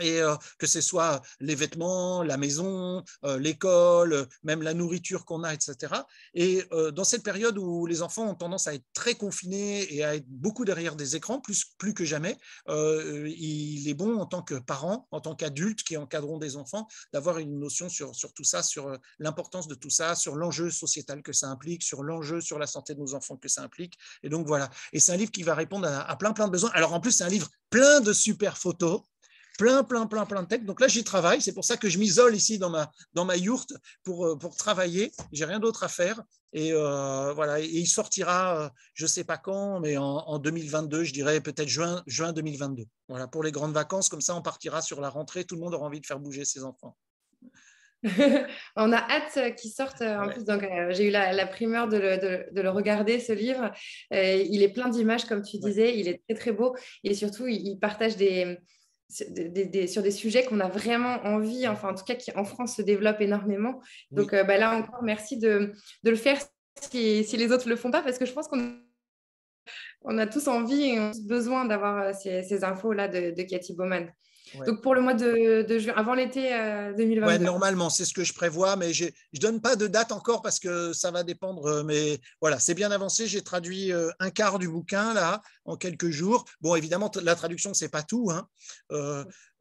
et euh, que ce soit les vêtements, la maison, euh, l'école, même la nourriture qu'on a, etc. Et euh, dans cette période où les enfants ont tendance à être très confinés et à être beaucoup derrière des écrans, plus, plus que jamais, il est bon en tant que parents, en tant qu'adultes qui encadrons des enfants, d'avoir une notion sur, sur tout ça, sur l'importance de tout ça, sur l'enjeu sociétal que ça implique, sur l'enjeu sur la santé de nos enfants que ça implique. Et donc voilà. Et c'est un livre qui va répondre à, à plein plein de besoins. Alors en plus, c'est un livre plein de super photos plein, plein, plein, plein de textes. Donc là, j'y travaille. C'est pour ça que je m'isole ici dans ma, dans ma yourte pour, euh, pour travailler. J'ai rien d'autre à faire. Et euh, voilà. Et il sortira, euh, je ne sais pas quand, mais en, en 2022, je dirais peut-être juin, juin 2022. Voilà, pour les grandes vacances. Comme ça, on partira sur la rentrée. Tout le monde aura envie de faire bouger ses enfants. on a hâte qu'il sorte. En plus, donc, j'ai eu la, la primeur de le, de, le, regarder, ce livre. il est plein d'images, comme tu disais. Il est très, très beau. Et surtout, il partage des, sur des sujets qu'on a vraiment envie, mm. enfin en tout cas qui en France se développent énormément. Donc euh, bah, là encore, merci de, le faire si, les autres le font pas, parce que je pense qu'on on a tous envie et on a besoin d'avoir euh, ces, infos-là de, de Cathy Bowman. Donc pour le mois de, juin, avant l'été 2022. Euh, normalement, c'est ce que je prévois, mais je ne donne pas de date encore parce que ça va dépendre. Euh, mais voilà, c'est bien avancé. J'ai traduit euh, un quart du bouquin là en quelques jours. Bon, évidemment, la traduction, ce n'est pas tout. Hein.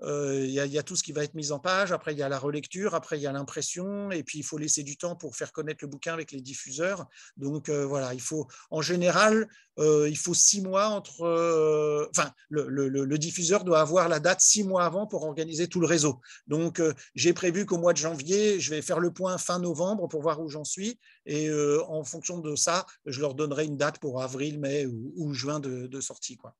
Euh, il y, a tout ce qui va être mis en page, après il y a la relecture, après il y a l'impression, et puis il faut laisser du temps pour faire connaître le bouquin avec les diffuseurs. Donc euh, voilà, il faut en général, euh, il faut six mois entre... Enfin, le, diffuseur doit avoir la date six mois avant pour organiser tout le réseau. Donc j'ai prévu qu'au mois de janvier, je vais faire le point fin novembre pour voir où j'en suis, et en fonction de ça, je leur donnerai une date pour avril, mai ou, juin de, de sortie. Quoi.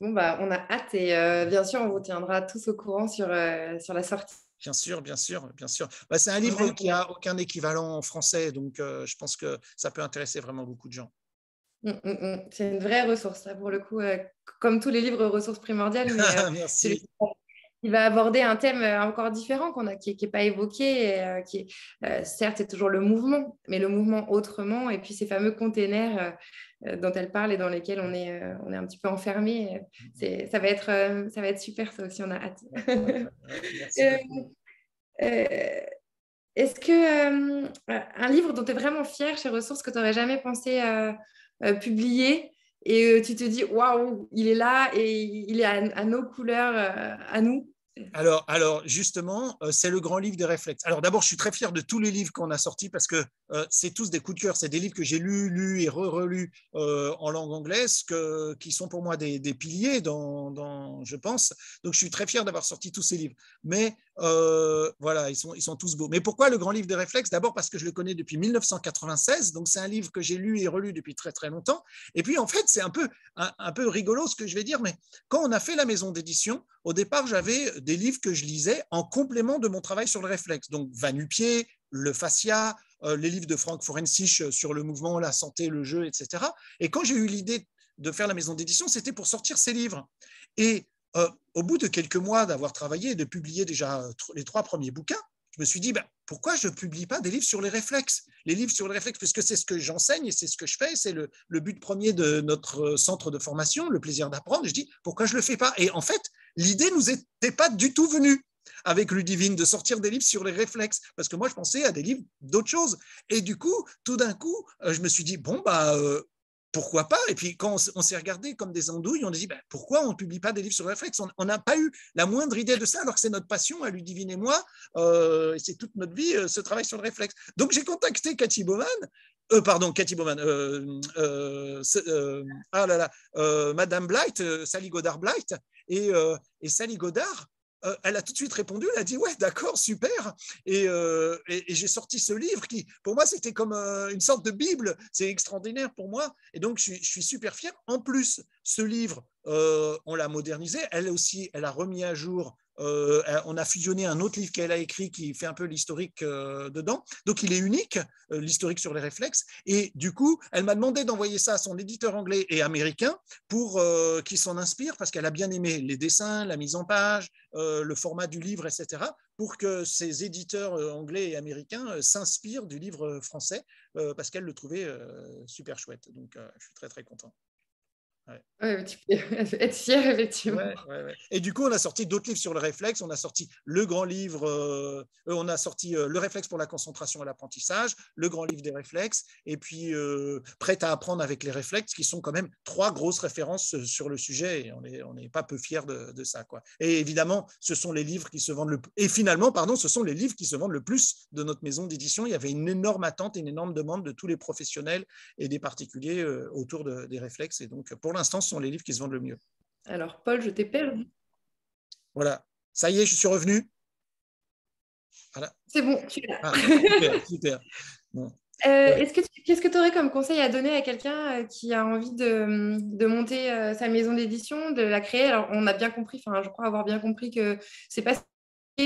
Bon, bah, on a hâte et euh, bien sûr, on vous tiendra tous au courant sur, euh, sur la sortie. Bien sûr, bien sûr, bien sûr. Bah, c'est un livre qui n'a aucun équivalent en français, donc euh, je pense que ça peut intéresser vraiment beaucoup de gens. Hum, hum, hum. C'est une vraie ressource, pour le coup, comme tous les livres ressources primordiales, mais Merci il va aborder un thème euh, encore différent qu'on a, qui n'est pas évoqué, euh, qui est, euh, certes, c'est toujours le mouvement, mais le mouvement autrement, et puis ces fameux containers dont elle parle et dans lesquels on est, on est un petit peu enfermé. Ça va, être, ça va être super, ça aussi, on a hâte. Est-ce que un livre dont tu es vraiment fier chez Ressources que tu n'aurais jamais pensé publier, et tu te dis waouh, il est là et il est à nos couleurs, à nous alors, justement, euh, c'est le grand livre des réflexes. Alors, d'abord, je suis très fier de tous les livres qu'on a sortis parce que euh, c'est tous des coups de cœur. C'est des livres que j'ai lus, lus et relu relus euh, en langue anglaise, qui sont pour moi des, piliers, dans, je pense. Donc, je suis très fier d'avoir sorti tous ces livres. Mais euh, voilà, ils sont, ils sont tous beaux. Mais pourquoi le grand livre de réflexe D'abord parce que je le connais depuis 1996, donc c'est un livre que j'ai lu et relu depuis très très longtemps. Et puis en fait, c'est un peu, un, peu rigolo ce que je vais dire, mais quand on a fait la maison d'édition, au départ, j'avais des livres que je lisais en complément de mon travail sur le réflexe. Donc Vanupier, Le Fascia, euh, les livres de Frank Forensich sur le mouvement, la santé, le jeu, etc. Et quand j'ai eu l'idée de faire la maison d'édition, c'était pour sortir ces livres. Et euh, au bout de quelques mois d'avoir travaillé et de publier déjà les trois premiers bouquins, je me suis dit, ben, pourquoi je ne publie pas des livres sur les réflexes Les livres sur les réflexes, puisque c'est ce que j'enseigne et c'est ce que je fais, c'est le, but premier de notre euh, centre de formation, le plaisir d'apprendre. Je dis, pourquoi je ne le fais pas Et en fait, l'idée nous était pas du tout venue avec Ludivine de sortir des livres sur les réflexes, parce que moi, je pensais à des livres d'autres choses. Et du coup, tout d'un coup, euh, je me suis dit, bon, bah, pourquoi pas Et puis, quand on, s'est regardé comme des andouilles, on a dit ben, pourquoi on ne publie pas des livres sur le réflexe On n'a pas eu la moindre idée de ça, alors que c'est notre passion à lui et moi, euh, et c'est toute notre vie, euh, ce travail sur le réflexe. Donc, j'ai contacté Cathy Bowman, euh, pardon, Cathy Bowman, ah Madame Blight, Sally Godard Blight, et, et Sally Godard euh, elle a tout de suite répondu, elle a dit ouais, d'accord, super. Et, euh, j'ai sorti ce livre qui, pour moi, c'était comme euh, une sorte de Bible. C'est extraordinaire pour moi. Et donc, je, je, suis super fier. En plus, ce livre, on l'a modernisé. Elle aussi, elle a remis à jour euh, euh, on a fusionné un autre livre qu'elle a écrit qui fait un peu l'historique euh, dedans. Donc il est unique, l'historique sur les réflexes. Et du coup, elle m'a demandé d'envoyer ça à son éditeur anglais et américain pour qu'il s'en inspire parce qu'elle a bien aimé les dessins, la mise en page, le format du livre, etc. Pour que ses éditeurs anglais et américains s'inspirent du livre français parce qu'elle le trouvait super chouette. Donc je suis très très content. être fier, effectivement. Et du coup, on a sorti d'autres livres sur le réflexe. On a sorti le grand livre, euh, euh, on a sorti euh, Le réflexe pour la concentration et l'apprentissage, le grand livre des réflexes, et puis euh, Prêt à apprendre avec les réflexes, qui sont quand même trois grosses références sur le sujet. Et on n'est on est pas peu fiers de, ça. Quoi. Et évidemment, ce sont les livres qui se vendent le Et finalement, pardon, ce sont les livres qui se vendent le plus de notre maison d'édition. Il y avait une énorme attente et une énorme demande de tous les professionnels et des particuliers autour des réflexes. Et donc, pour instance ce sont les livres qui se vendent le mieux. Alors, Paul, je t'ai Voilà. Ça y est, je suis revenu. C'est bon, tu es ah, super, euh, Qu'est-ce que tu aurais comme conseil à donner à quelqu'un euh, qui a envie de, de monter euh, sa maison d'édition, de la créer Alors, on a bien compris, enfin, je crois avoir bien compris que c'est pas qu'on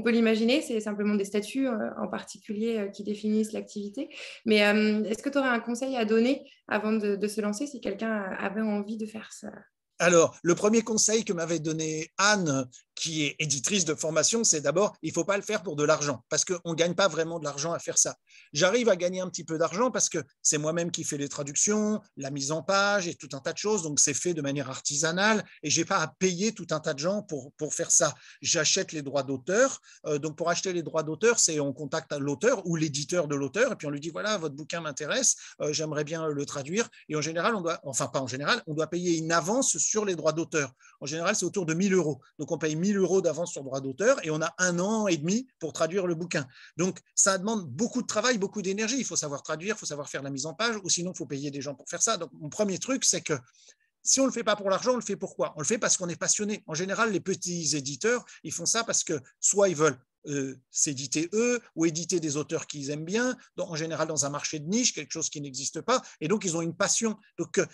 euh, peut l'imaginer. C'est simplement des statuts euh, en particulier euh, qui définissent l'activité. Mais est-ce que tu aurais un conseil à donner avant de se lancer si quelqu'un avait envie de faire ça alors, le premier conseil que m'avait donné Anne qui est éditrice de formation, c'est d'abord, il ne faut pas le faire pour de l'argent, parce qu'on ne gagne pas vraiment de l'argent à faire ça. J'arrive à gagner un petit peu d'argent parce que c'est moi-même qui fais les traductions, la mise en page et tout un tas de choses, donc c'est fait de manière artisanale, et je n'ai pas à payer tout un tas de gens pour, pour faire ça. J'achète les droits d'auteur, euh, donc pour acheter les droits d'auteur, c'est on contacte l'auteur ou l'éditeur de l'auteur, et puis on lui dit, voilà, votre bouquin m'intéresse, euh, j'aimerais bien le traduire, et en général, on doit, enfin pas en général, on doit payer une avance sur les droits d'auteur. En général, c'est autour de 1000 euros, donc on paye euros d'avance sur droit d'auteur et on a un an et demi pour traduire le bouquin. Donc, ça demande beaucoup de travail, beaucoup d'énergie. Il faut savoir traduire, il faut savoir faire la mise en page, ou sinon, il faut payer des gens pour faire ça. Donc, mon premier truc, c'est que si on ne le fait pas pour l'argent, on le fait pourquoi On le fait parce qu'on est passionné. En général, les petits éditeurs, ils font ça parce que soit ils veulent euh, s'éditer eux ou éditer des auteurs qu'ils aiment bien, donc en général dans un marché de niche, quelque chose qui n'existe pas, et donc ils ont une passion. Donc, euh,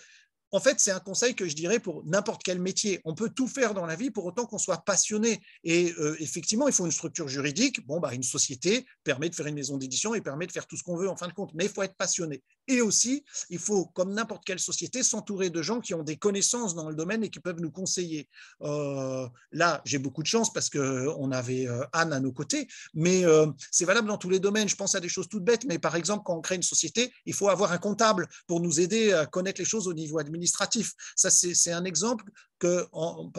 en fait, c'est un conseil que je dirais pour n'importe quel métier. On peut tout faire dans la vie pour autant qu'on soit passionné. Et euh, effectivement, il faut une structure juridique. Bon, bah, une société permet de faire une maison d'édition et permet de faire tout ce qu'on veut en fin de compte, mais il faut être passionné. Et aussi, il faut, comme n'importe quelle société, s'entourer de gens qui ont des connaissances dans le domaine et qui peuvent nous conseiller. Euh, là, j'ai beaucoup de chance parce qu'on euh, avait euh, Anne à nos côtés, mais c'est valable dans tous les domaines. Je pense à des choses toutes bêtes, mais par exemple, quand on crée une société, il faut avoir un comptable pour nous aider à connaître les choses au niveau administratif. Ça, c'est un exemple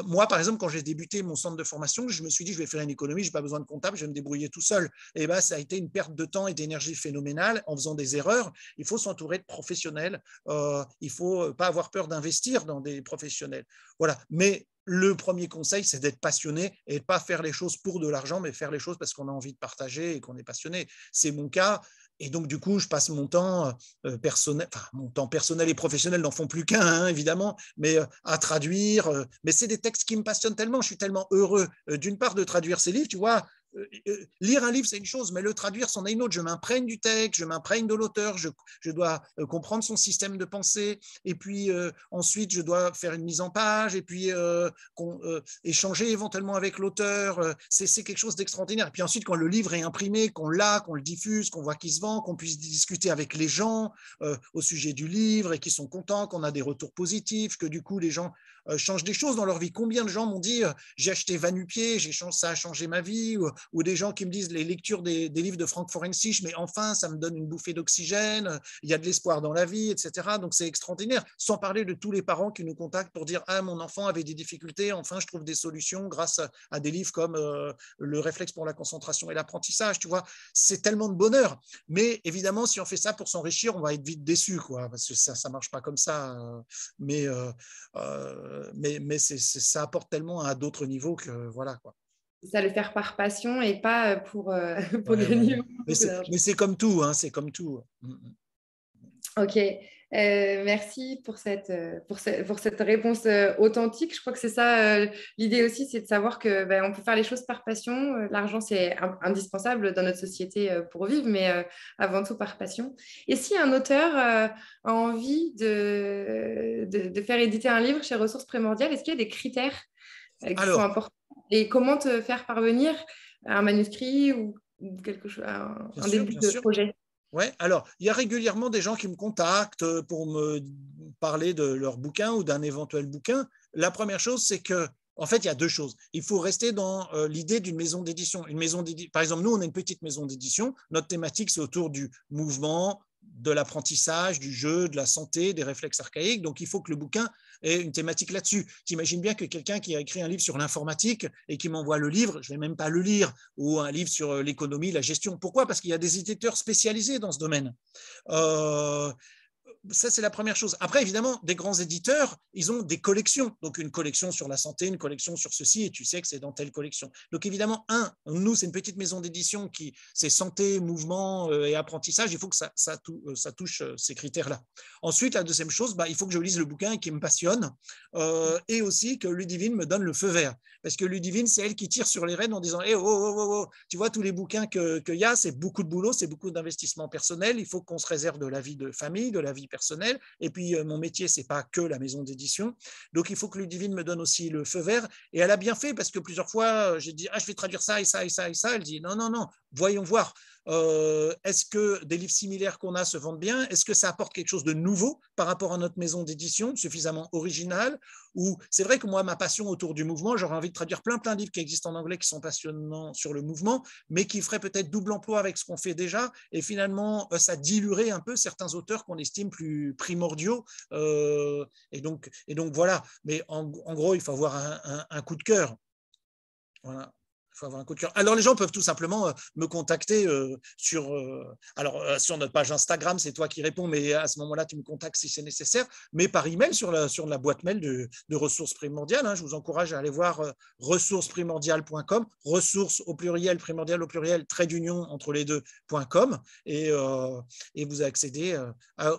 moi, par exemple, quand j'ai débuté mon centre de formation, je me suis dit, je vais faire une économie, je n'ai pas besoin de comptable, je vais me débrouiller tout seul. Et eh ben, ça a été une perte de temps et d'énergie phénoménale en faisant des erreurs. Il faut s'entourer de professionnels. Euh, il ne faut euh, pas avoir peur d'investir dans des professionnels. Voilà. Mais le premier conseil, c'est d'être passionné et de pas faire les choses pour de l'argent, mais faire les choses parce qu'on a envie de partager et qu'on est passionné. C'est mon cas. Et donc, du coup, je passe mon temps euh, euh, personnel, mon temps personnel et professionnel n'en font plus qu'un, hein, évidemment, mais euh, à traduire. mais c'est des textes qui me passionnent tellement, je suis tellement heureux, d'une part, de traduire ces livres, tu vois, euh, euh, lire un livre, c'est une chose, mais le traduire, c'en est une autre. Je m'imprègne du texte, je m'imprègne de l'auteur, je, dois euh, comprendre son système de pensée, et puis ensuite, je dois faire une mise en page, et puis échanger éventuellement avec l'auteur. C'est quelque chose d'extraordinaire. Et puis ensuite, quand le livre est imprimé, qu'on l'a, qu'on le diffuse, qu'on voit qu'il se vend, qu'on puisse discuter avec les gens au sujet du livre, et qu'ils sont contents, qu'on a des retours positifs, que du coup, les gens euh, changent des choses dans leur vie. Combien de gens m'ont dit euh, j'ai acheté Vanupier, j'ai ça a changé ma vie, ou, des gens qui me disent les lectures des, livres de Frank Forensich mais enfin ça me donne une bouffée d'oxygène, il y a de l'espoir dans la vie, etc. Donc c'est extraordinaire. Sans parler de tous les parents qui nous contactent pour dire ah mon enfant avait des difficultés, enfin je trouve des solutions grâce à, des livres comme euh, le réflexe pour la concentration et l'apprentissage. Tu vois, c'est tellement de bonheur. Mais évidemment, si on fait ça pour s'enrichir, on va être vite déçu, quoi, parce que ça ça marche pas comme ça. Hein. Mais euh, mais, mais ça apporte tellement à d'autres niveaux que voilà quoi ça le faire par passion et pas euh, pour, euh, pour gagner. Mais c'est comme tout, hein, c'est comme tout. Mm, mm. Ok. Euh, merci pour cette, euh, pour, cette réponse euh, authentique. Je crois que c'est ça l'idée aussi, c'est de savoir que ben, on peut faire les choses par passion. L'argent, c'est indispensable dans notre société pour vivre, mais avant tout par passion. Et si un auteur a envie de, de, faire éditer un livre chez Ressources Primordiales, est-ce qu'il y a des critères qui sont importants et comment te faire parvenir un manuscrit ou quelque chose, un, début de projet Ouais, alors, il y a régulièrement des gens qui me contactent euh, pour me parler de leur bouquin ou d'un éventuel bouquin. La première chose, c'est que, en fait, il y a deux choses. Il faut rester dans euh, l'idée d'une maison d'édition. Une maison Par exemple, nous, on est une petite maison d'édition. Notre thématique, c'est autour du mouvement, de l'apprentissage, du jeu, de la santé, des réflexes archaïques. Donc, il faut que le bouquin ait une thématique là-dessus. J'imagine bien que quelqu'un qui a écrit un livre sur l'informatique et qui m'envoie le livre, je ne vais même pas le lire, ou un livre sur euh, l'économie, la gestion. Pourquoi Parce qu'il y a des éditeurs spécialisés dans ce domaine. Euh, ça, c'est la première chose. Après, évidemment, des grands éditeurs, ils ont des collections. Donc, une collection sur la santé, une collection sur ceci, et tu sais que c'est dans telle collection. Donc, évidemment, un, nous, c'est une petite maison d'édition qui, c'est santé, mouvement et apprentissage. Il faut que ça, ça, touche ces critères-là. Ensuite, la deuxième chose, bah, il faut que je lise le bouquin qui me passionne. et aussi que Ludivine me donne le feu vert. Parce que Ludivine, c'est elle qui tire sur les rênes en disant, hey, oh, oh, oh, oh, tu vois, tous les bouquins qu'il y a, c'est beaucoup de boulot, c'est beaucoup d'investissement personnel. Il faut qu'on se réserve de la vie de famille, de la vie personnel, Et puis, euh, mon métier, c'est pas que la maison d'édition. Donc, il faut que Ludivine me donne aussi le feu vert. Et elle a bien fait parce que plusieurs fois, euh, j'ai dit, ah, je vais traduire ça et ça et ça et ça. Elle dit, non, non, non, voyons voir. Euh, est-ce que des livres similaires qu'on a se vendent bien Est-ce que ça apporte quelque chose de nouveau par rapport à notre maison d'édition, suffisamment original Ou c'est vrai que moi, ma passion autour du mouvement, j'aurais envie de traduire plein plein de livres qui existent en anglais qui sont passionnants sur le mouvement, mais qui feraient peut-être double emploi avec ce qu'on fait déjà. Et finalement, euh, ça diluerait un peu certains auteurs qu'on estime plus primordiaux. Euh, et, donc, et donc voilà. Mais en, gros, il faut avoir un, un coup de cœur. Voilà faut avoir un Alors, les gens peuvent tout simplement euh, me contacter euh, sur, euh, alors, sur notre page Instagram, c'est toi qui réponds, mais à ce moment-là, tu me contactes si c'est nécessaire, mais par email sur la, sur la boîte mail de, ressources primordiales. Hein. Je vous encourage à aller voir ressourcesprimordiales.com, ressources au pluriel, primordial au pluriel, trait d'union entre les deux.com, et, et vous accédez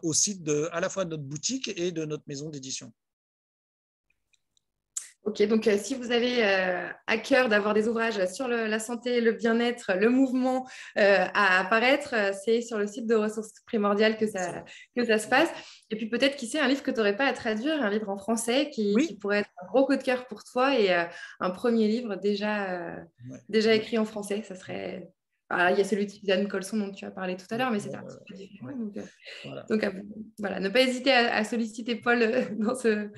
au site de, à la fois de notre boutique et de notre maison d'édition. Ok, donc euh, si vous avez euh, à cœur d'avoir des ouvrages sur la santé, le bien-être, le mouvement euh, à apparaître, c'est sur le site de Ressources Primordiales que ça, que ça se passe. Et puis peut-être, qui sait, un livre que tu n'aurais pas à traduire, un livre en français qui, pourrait être un gros coup de cœur pour toi et un premier livre déjà, déjà écrit en français, ça serait il y a celui de Colson dont tu as parlé tout à l'heure, mais c'est un petit peu différent. Donc, voilà. ne pas hésiter à, solliciter Paul dans ce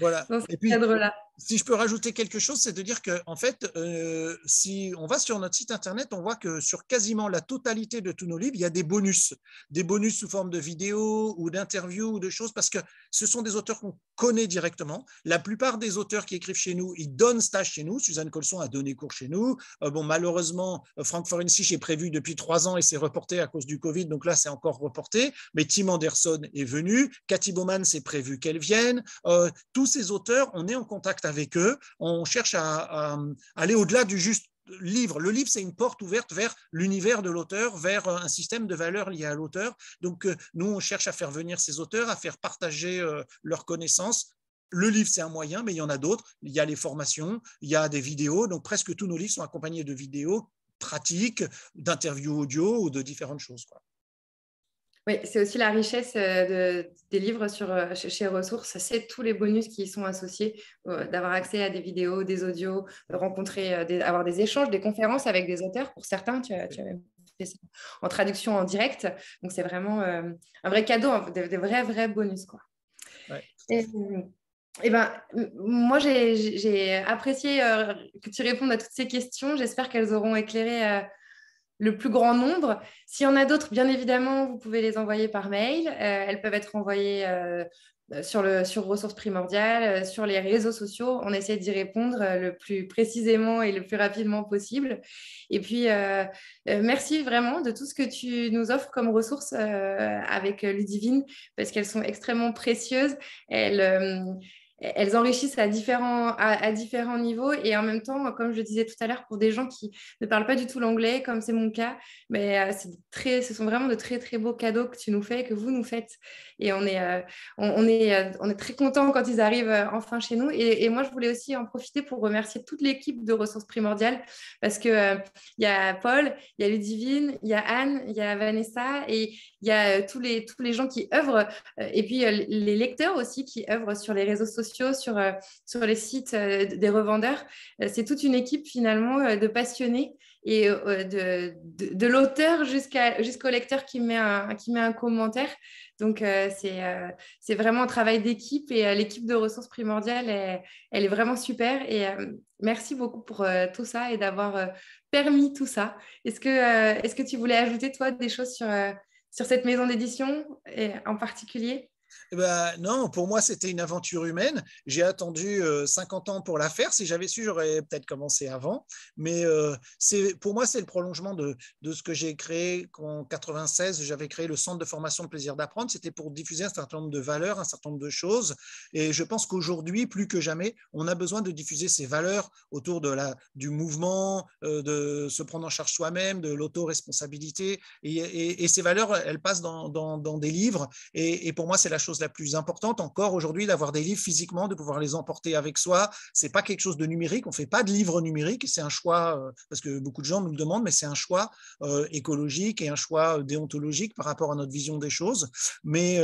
cadre-là si je peux rajouter quelque chose, c'est de dire que, en fait, euh, si on va sur notre site internet, on voit que sur quasiment la totalité de tous nos livres, il y a des bonus, des bonus sous forme de vidéos ou d'interviews ou de choses, parce que ce sont des auteurs qu'on connaît directement. La plupart des auteurs qui écrivent chez nous, ils donnent stage chez nous. Suzanne Colson a donné cours chez nous. Euh, bon, malheureusement, Frank Forensich est prévu depuis trois ans et c'est reporté à cause du Covid, donc là, c'est encore reporté. Mais Tim Anderson est venu, Cathy Bowman, c'est prévu qu'elle vienne. Euh, tous ces auteurs, on est en contact avec eux, on cherche à, aller au-delà du juste livre. Le livre, c'est une porte ouverte vers l'univers de l'auteur, vers euh, un système de valeurs lié à l'auteur. Donc, euh, nous, on cherche à faire venir ces auteurs, à faire partager euh, leurs connaissances. Le livre, c'est un moyen, mais il y en a d'autres. Il y a les formations, il y a des vidéos. Donc, presque tous nos livres sont accompagnés de vidéos pratiques, d'interviews audio ou de différentes choses. Oui, c'est aussi la richesse euh, des livres sur, euh, chez, Ressources, c'est tous les bonus qui y sont associés, euh, d'avoir accès à des vidéos, des audios, rencontrer, des, avoir des échanges, des conférences avec des auteurs. Pour certains, tu as, fait ça en traduction en direct. Donc, c'est vraiment un vrai cadeau, des, vrais, vrais bonus. Quoi. Et, ben, moi, j'ai apprécié que tu répondes à toutes ces questions. J'espère qu'elles auront éclairé le plus grand nombre. S'il y en a d'autres, bien évidemment, vous pouvez les envoyer par mail. Euh, elles peuvent être envoyées euh, euh, sur, le, sur Ressources Primordiales, sur les réseaux sociaux. On essaie d'y répondre le plus précisément et le plus rapidement possible. Et puis, merci vraiment de tout ce que tu nous offres comme ressources avec Ludivine, parce qu'elles sont extrêmement précieuses. Elles elles enrichissent à différents, à, différents niveaux. Et en même temps, comme je disais tout à l'heure, pour des gens qui ne parlent pas du tout l'anglais, comme c'est mon cas, mais ben, euh, très, ce sont vraiment de très, très beaux cadeaux que tu nous fais, que vous nous faites. Et on est, euh, on, est, euh, on est très contents quand ils arrivent enfin chez nous. Et, moi, je voulais aussi en profiter pour remercier toute l'équipe de Ressources Primordiales, parce que il y a Paul, il y a Ludivine, il y a Anne, il y a Vanessa, et il y a tous les, tous les gens qui œuvrent, et puis les lecteurs aussi qui œuvrent sur les réseaux sociaux sur, euh, sur les sites euh, des revendeurs. Euh, c'est toute une équipe finalement de passionnés et de, l'auteur jusqu'au lecteur qui met, un, qui met un commentaire. Donc, c'est, vraiment un travail d'équipe et l'équipe de ressources primordiales, elle, est vraiment super. Et merci beaucoup pour tout ça et d'avoir permis tout ça. Est-ce que, est-ce que tu voulais ajouter, toi, des choses sur, sur cette maison d'édition en particulier eh ben, non, pour moi, c'était une aventure humaine. J'ai attendu 50 euh, ans pour la faire. Si j'avais su, j'aurais peut-être commencé avant. Mais euh, pour moi, c'est le prolongement de, ce que j'ai créé en 96. J'avais créé le Centre de formation de plaisir d'apprendre. C'était pour diffuser un certain nombre de valeurs, un certain nombre de choses. Et je pense qu'aujourd'hui, plus que jamais, on a besoin de diffuser ces valeurs autour de la, du mouvement, euh, de se prendre en charge soi-même, de l'autoresponsabilité. Et, et, ces valeurs, elles passent dans, des livres. Et, pour moi, c'est la chose la plus importante encore aujourd'hui d'avoir des livres physiquement, de pouvoir les emporter avec soi. C'est pas quelque chose de numérique. On fait pas de livres numériques. C'est un choix euh, parce que beaucoup de gens nous le demandent, mais c'est un choix euh, écologique et un choix euh, déontologique par rapport à notre vision des choses. Mais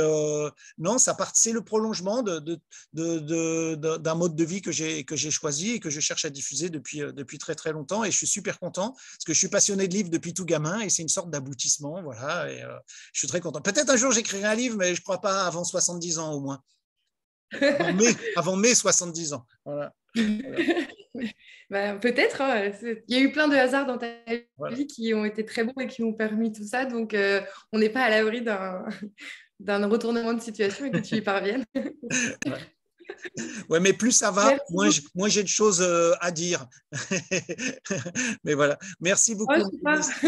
non, ça part. C'est le prolongement d'un de, de, mode de vie que j'ai que j'ai choisi et que je cherche à diffuser depuis depuis très très longtemps. Et je suis super content parce que je suis passionné de livres depuis tout gamin et c'est une sorte d'aboutissement. Voilà. Et, je suis très content. Peut-être un jour j'écrirai un livre, mais je crois pas avant 70 ans au moins. Avant mai, avant 70 ans. Voilà. Bah, peut-être. Hein. Il y a eu plein de hasards dans ta vie qui ont été très bons et qui ont permis tout ça. Donc, euh, on n'est pas à l'abri d'un, retournement de situation et que tu y parviennes. Ouais, mais plus ça va, moi moins, j'ai de choses euh, à dire. mais voilà. Merci beaucoup.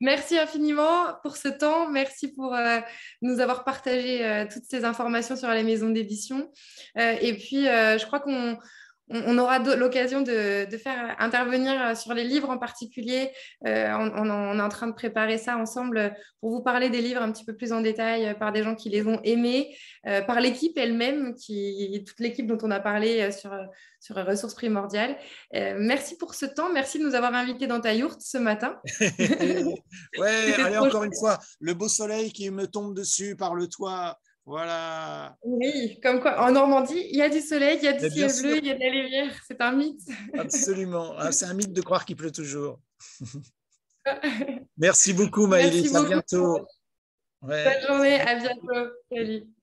Merci infiniment pour ce temps. Merci pour euh, nous avoir partagé euh, toutes ces informations sur les maisons d'édition. et puis, je crois qu'on on, aura l'occasion de, faire euh, intervenir euh, sur les livres en particulier. Euh, on, est en train de préparer ça ensemble pour vous parler des livres un petit peu plus en détail par des gens qui les ont aimés, par l'équipe elle-même, qui, toute l'équipe dont on a parlé sur, sur Ressources Primordiales. merci pour ce temps. Merci de nous avoir invités dans ta yourte ce matin. ouais, allez, encore une fois, le beau soleil qui me tombe dessus par le toit voilà. Oui, comme quoi, en Normandie, il y a du soleil, il y a du ciel bleu, il y a de la lumière. C'est un mythe. Absolument. Ah, c'est un mythe de croire qu'il pleut toujours. Merci beaucoup, Maëlys. À bientôt. Bonne journée. À bientôt.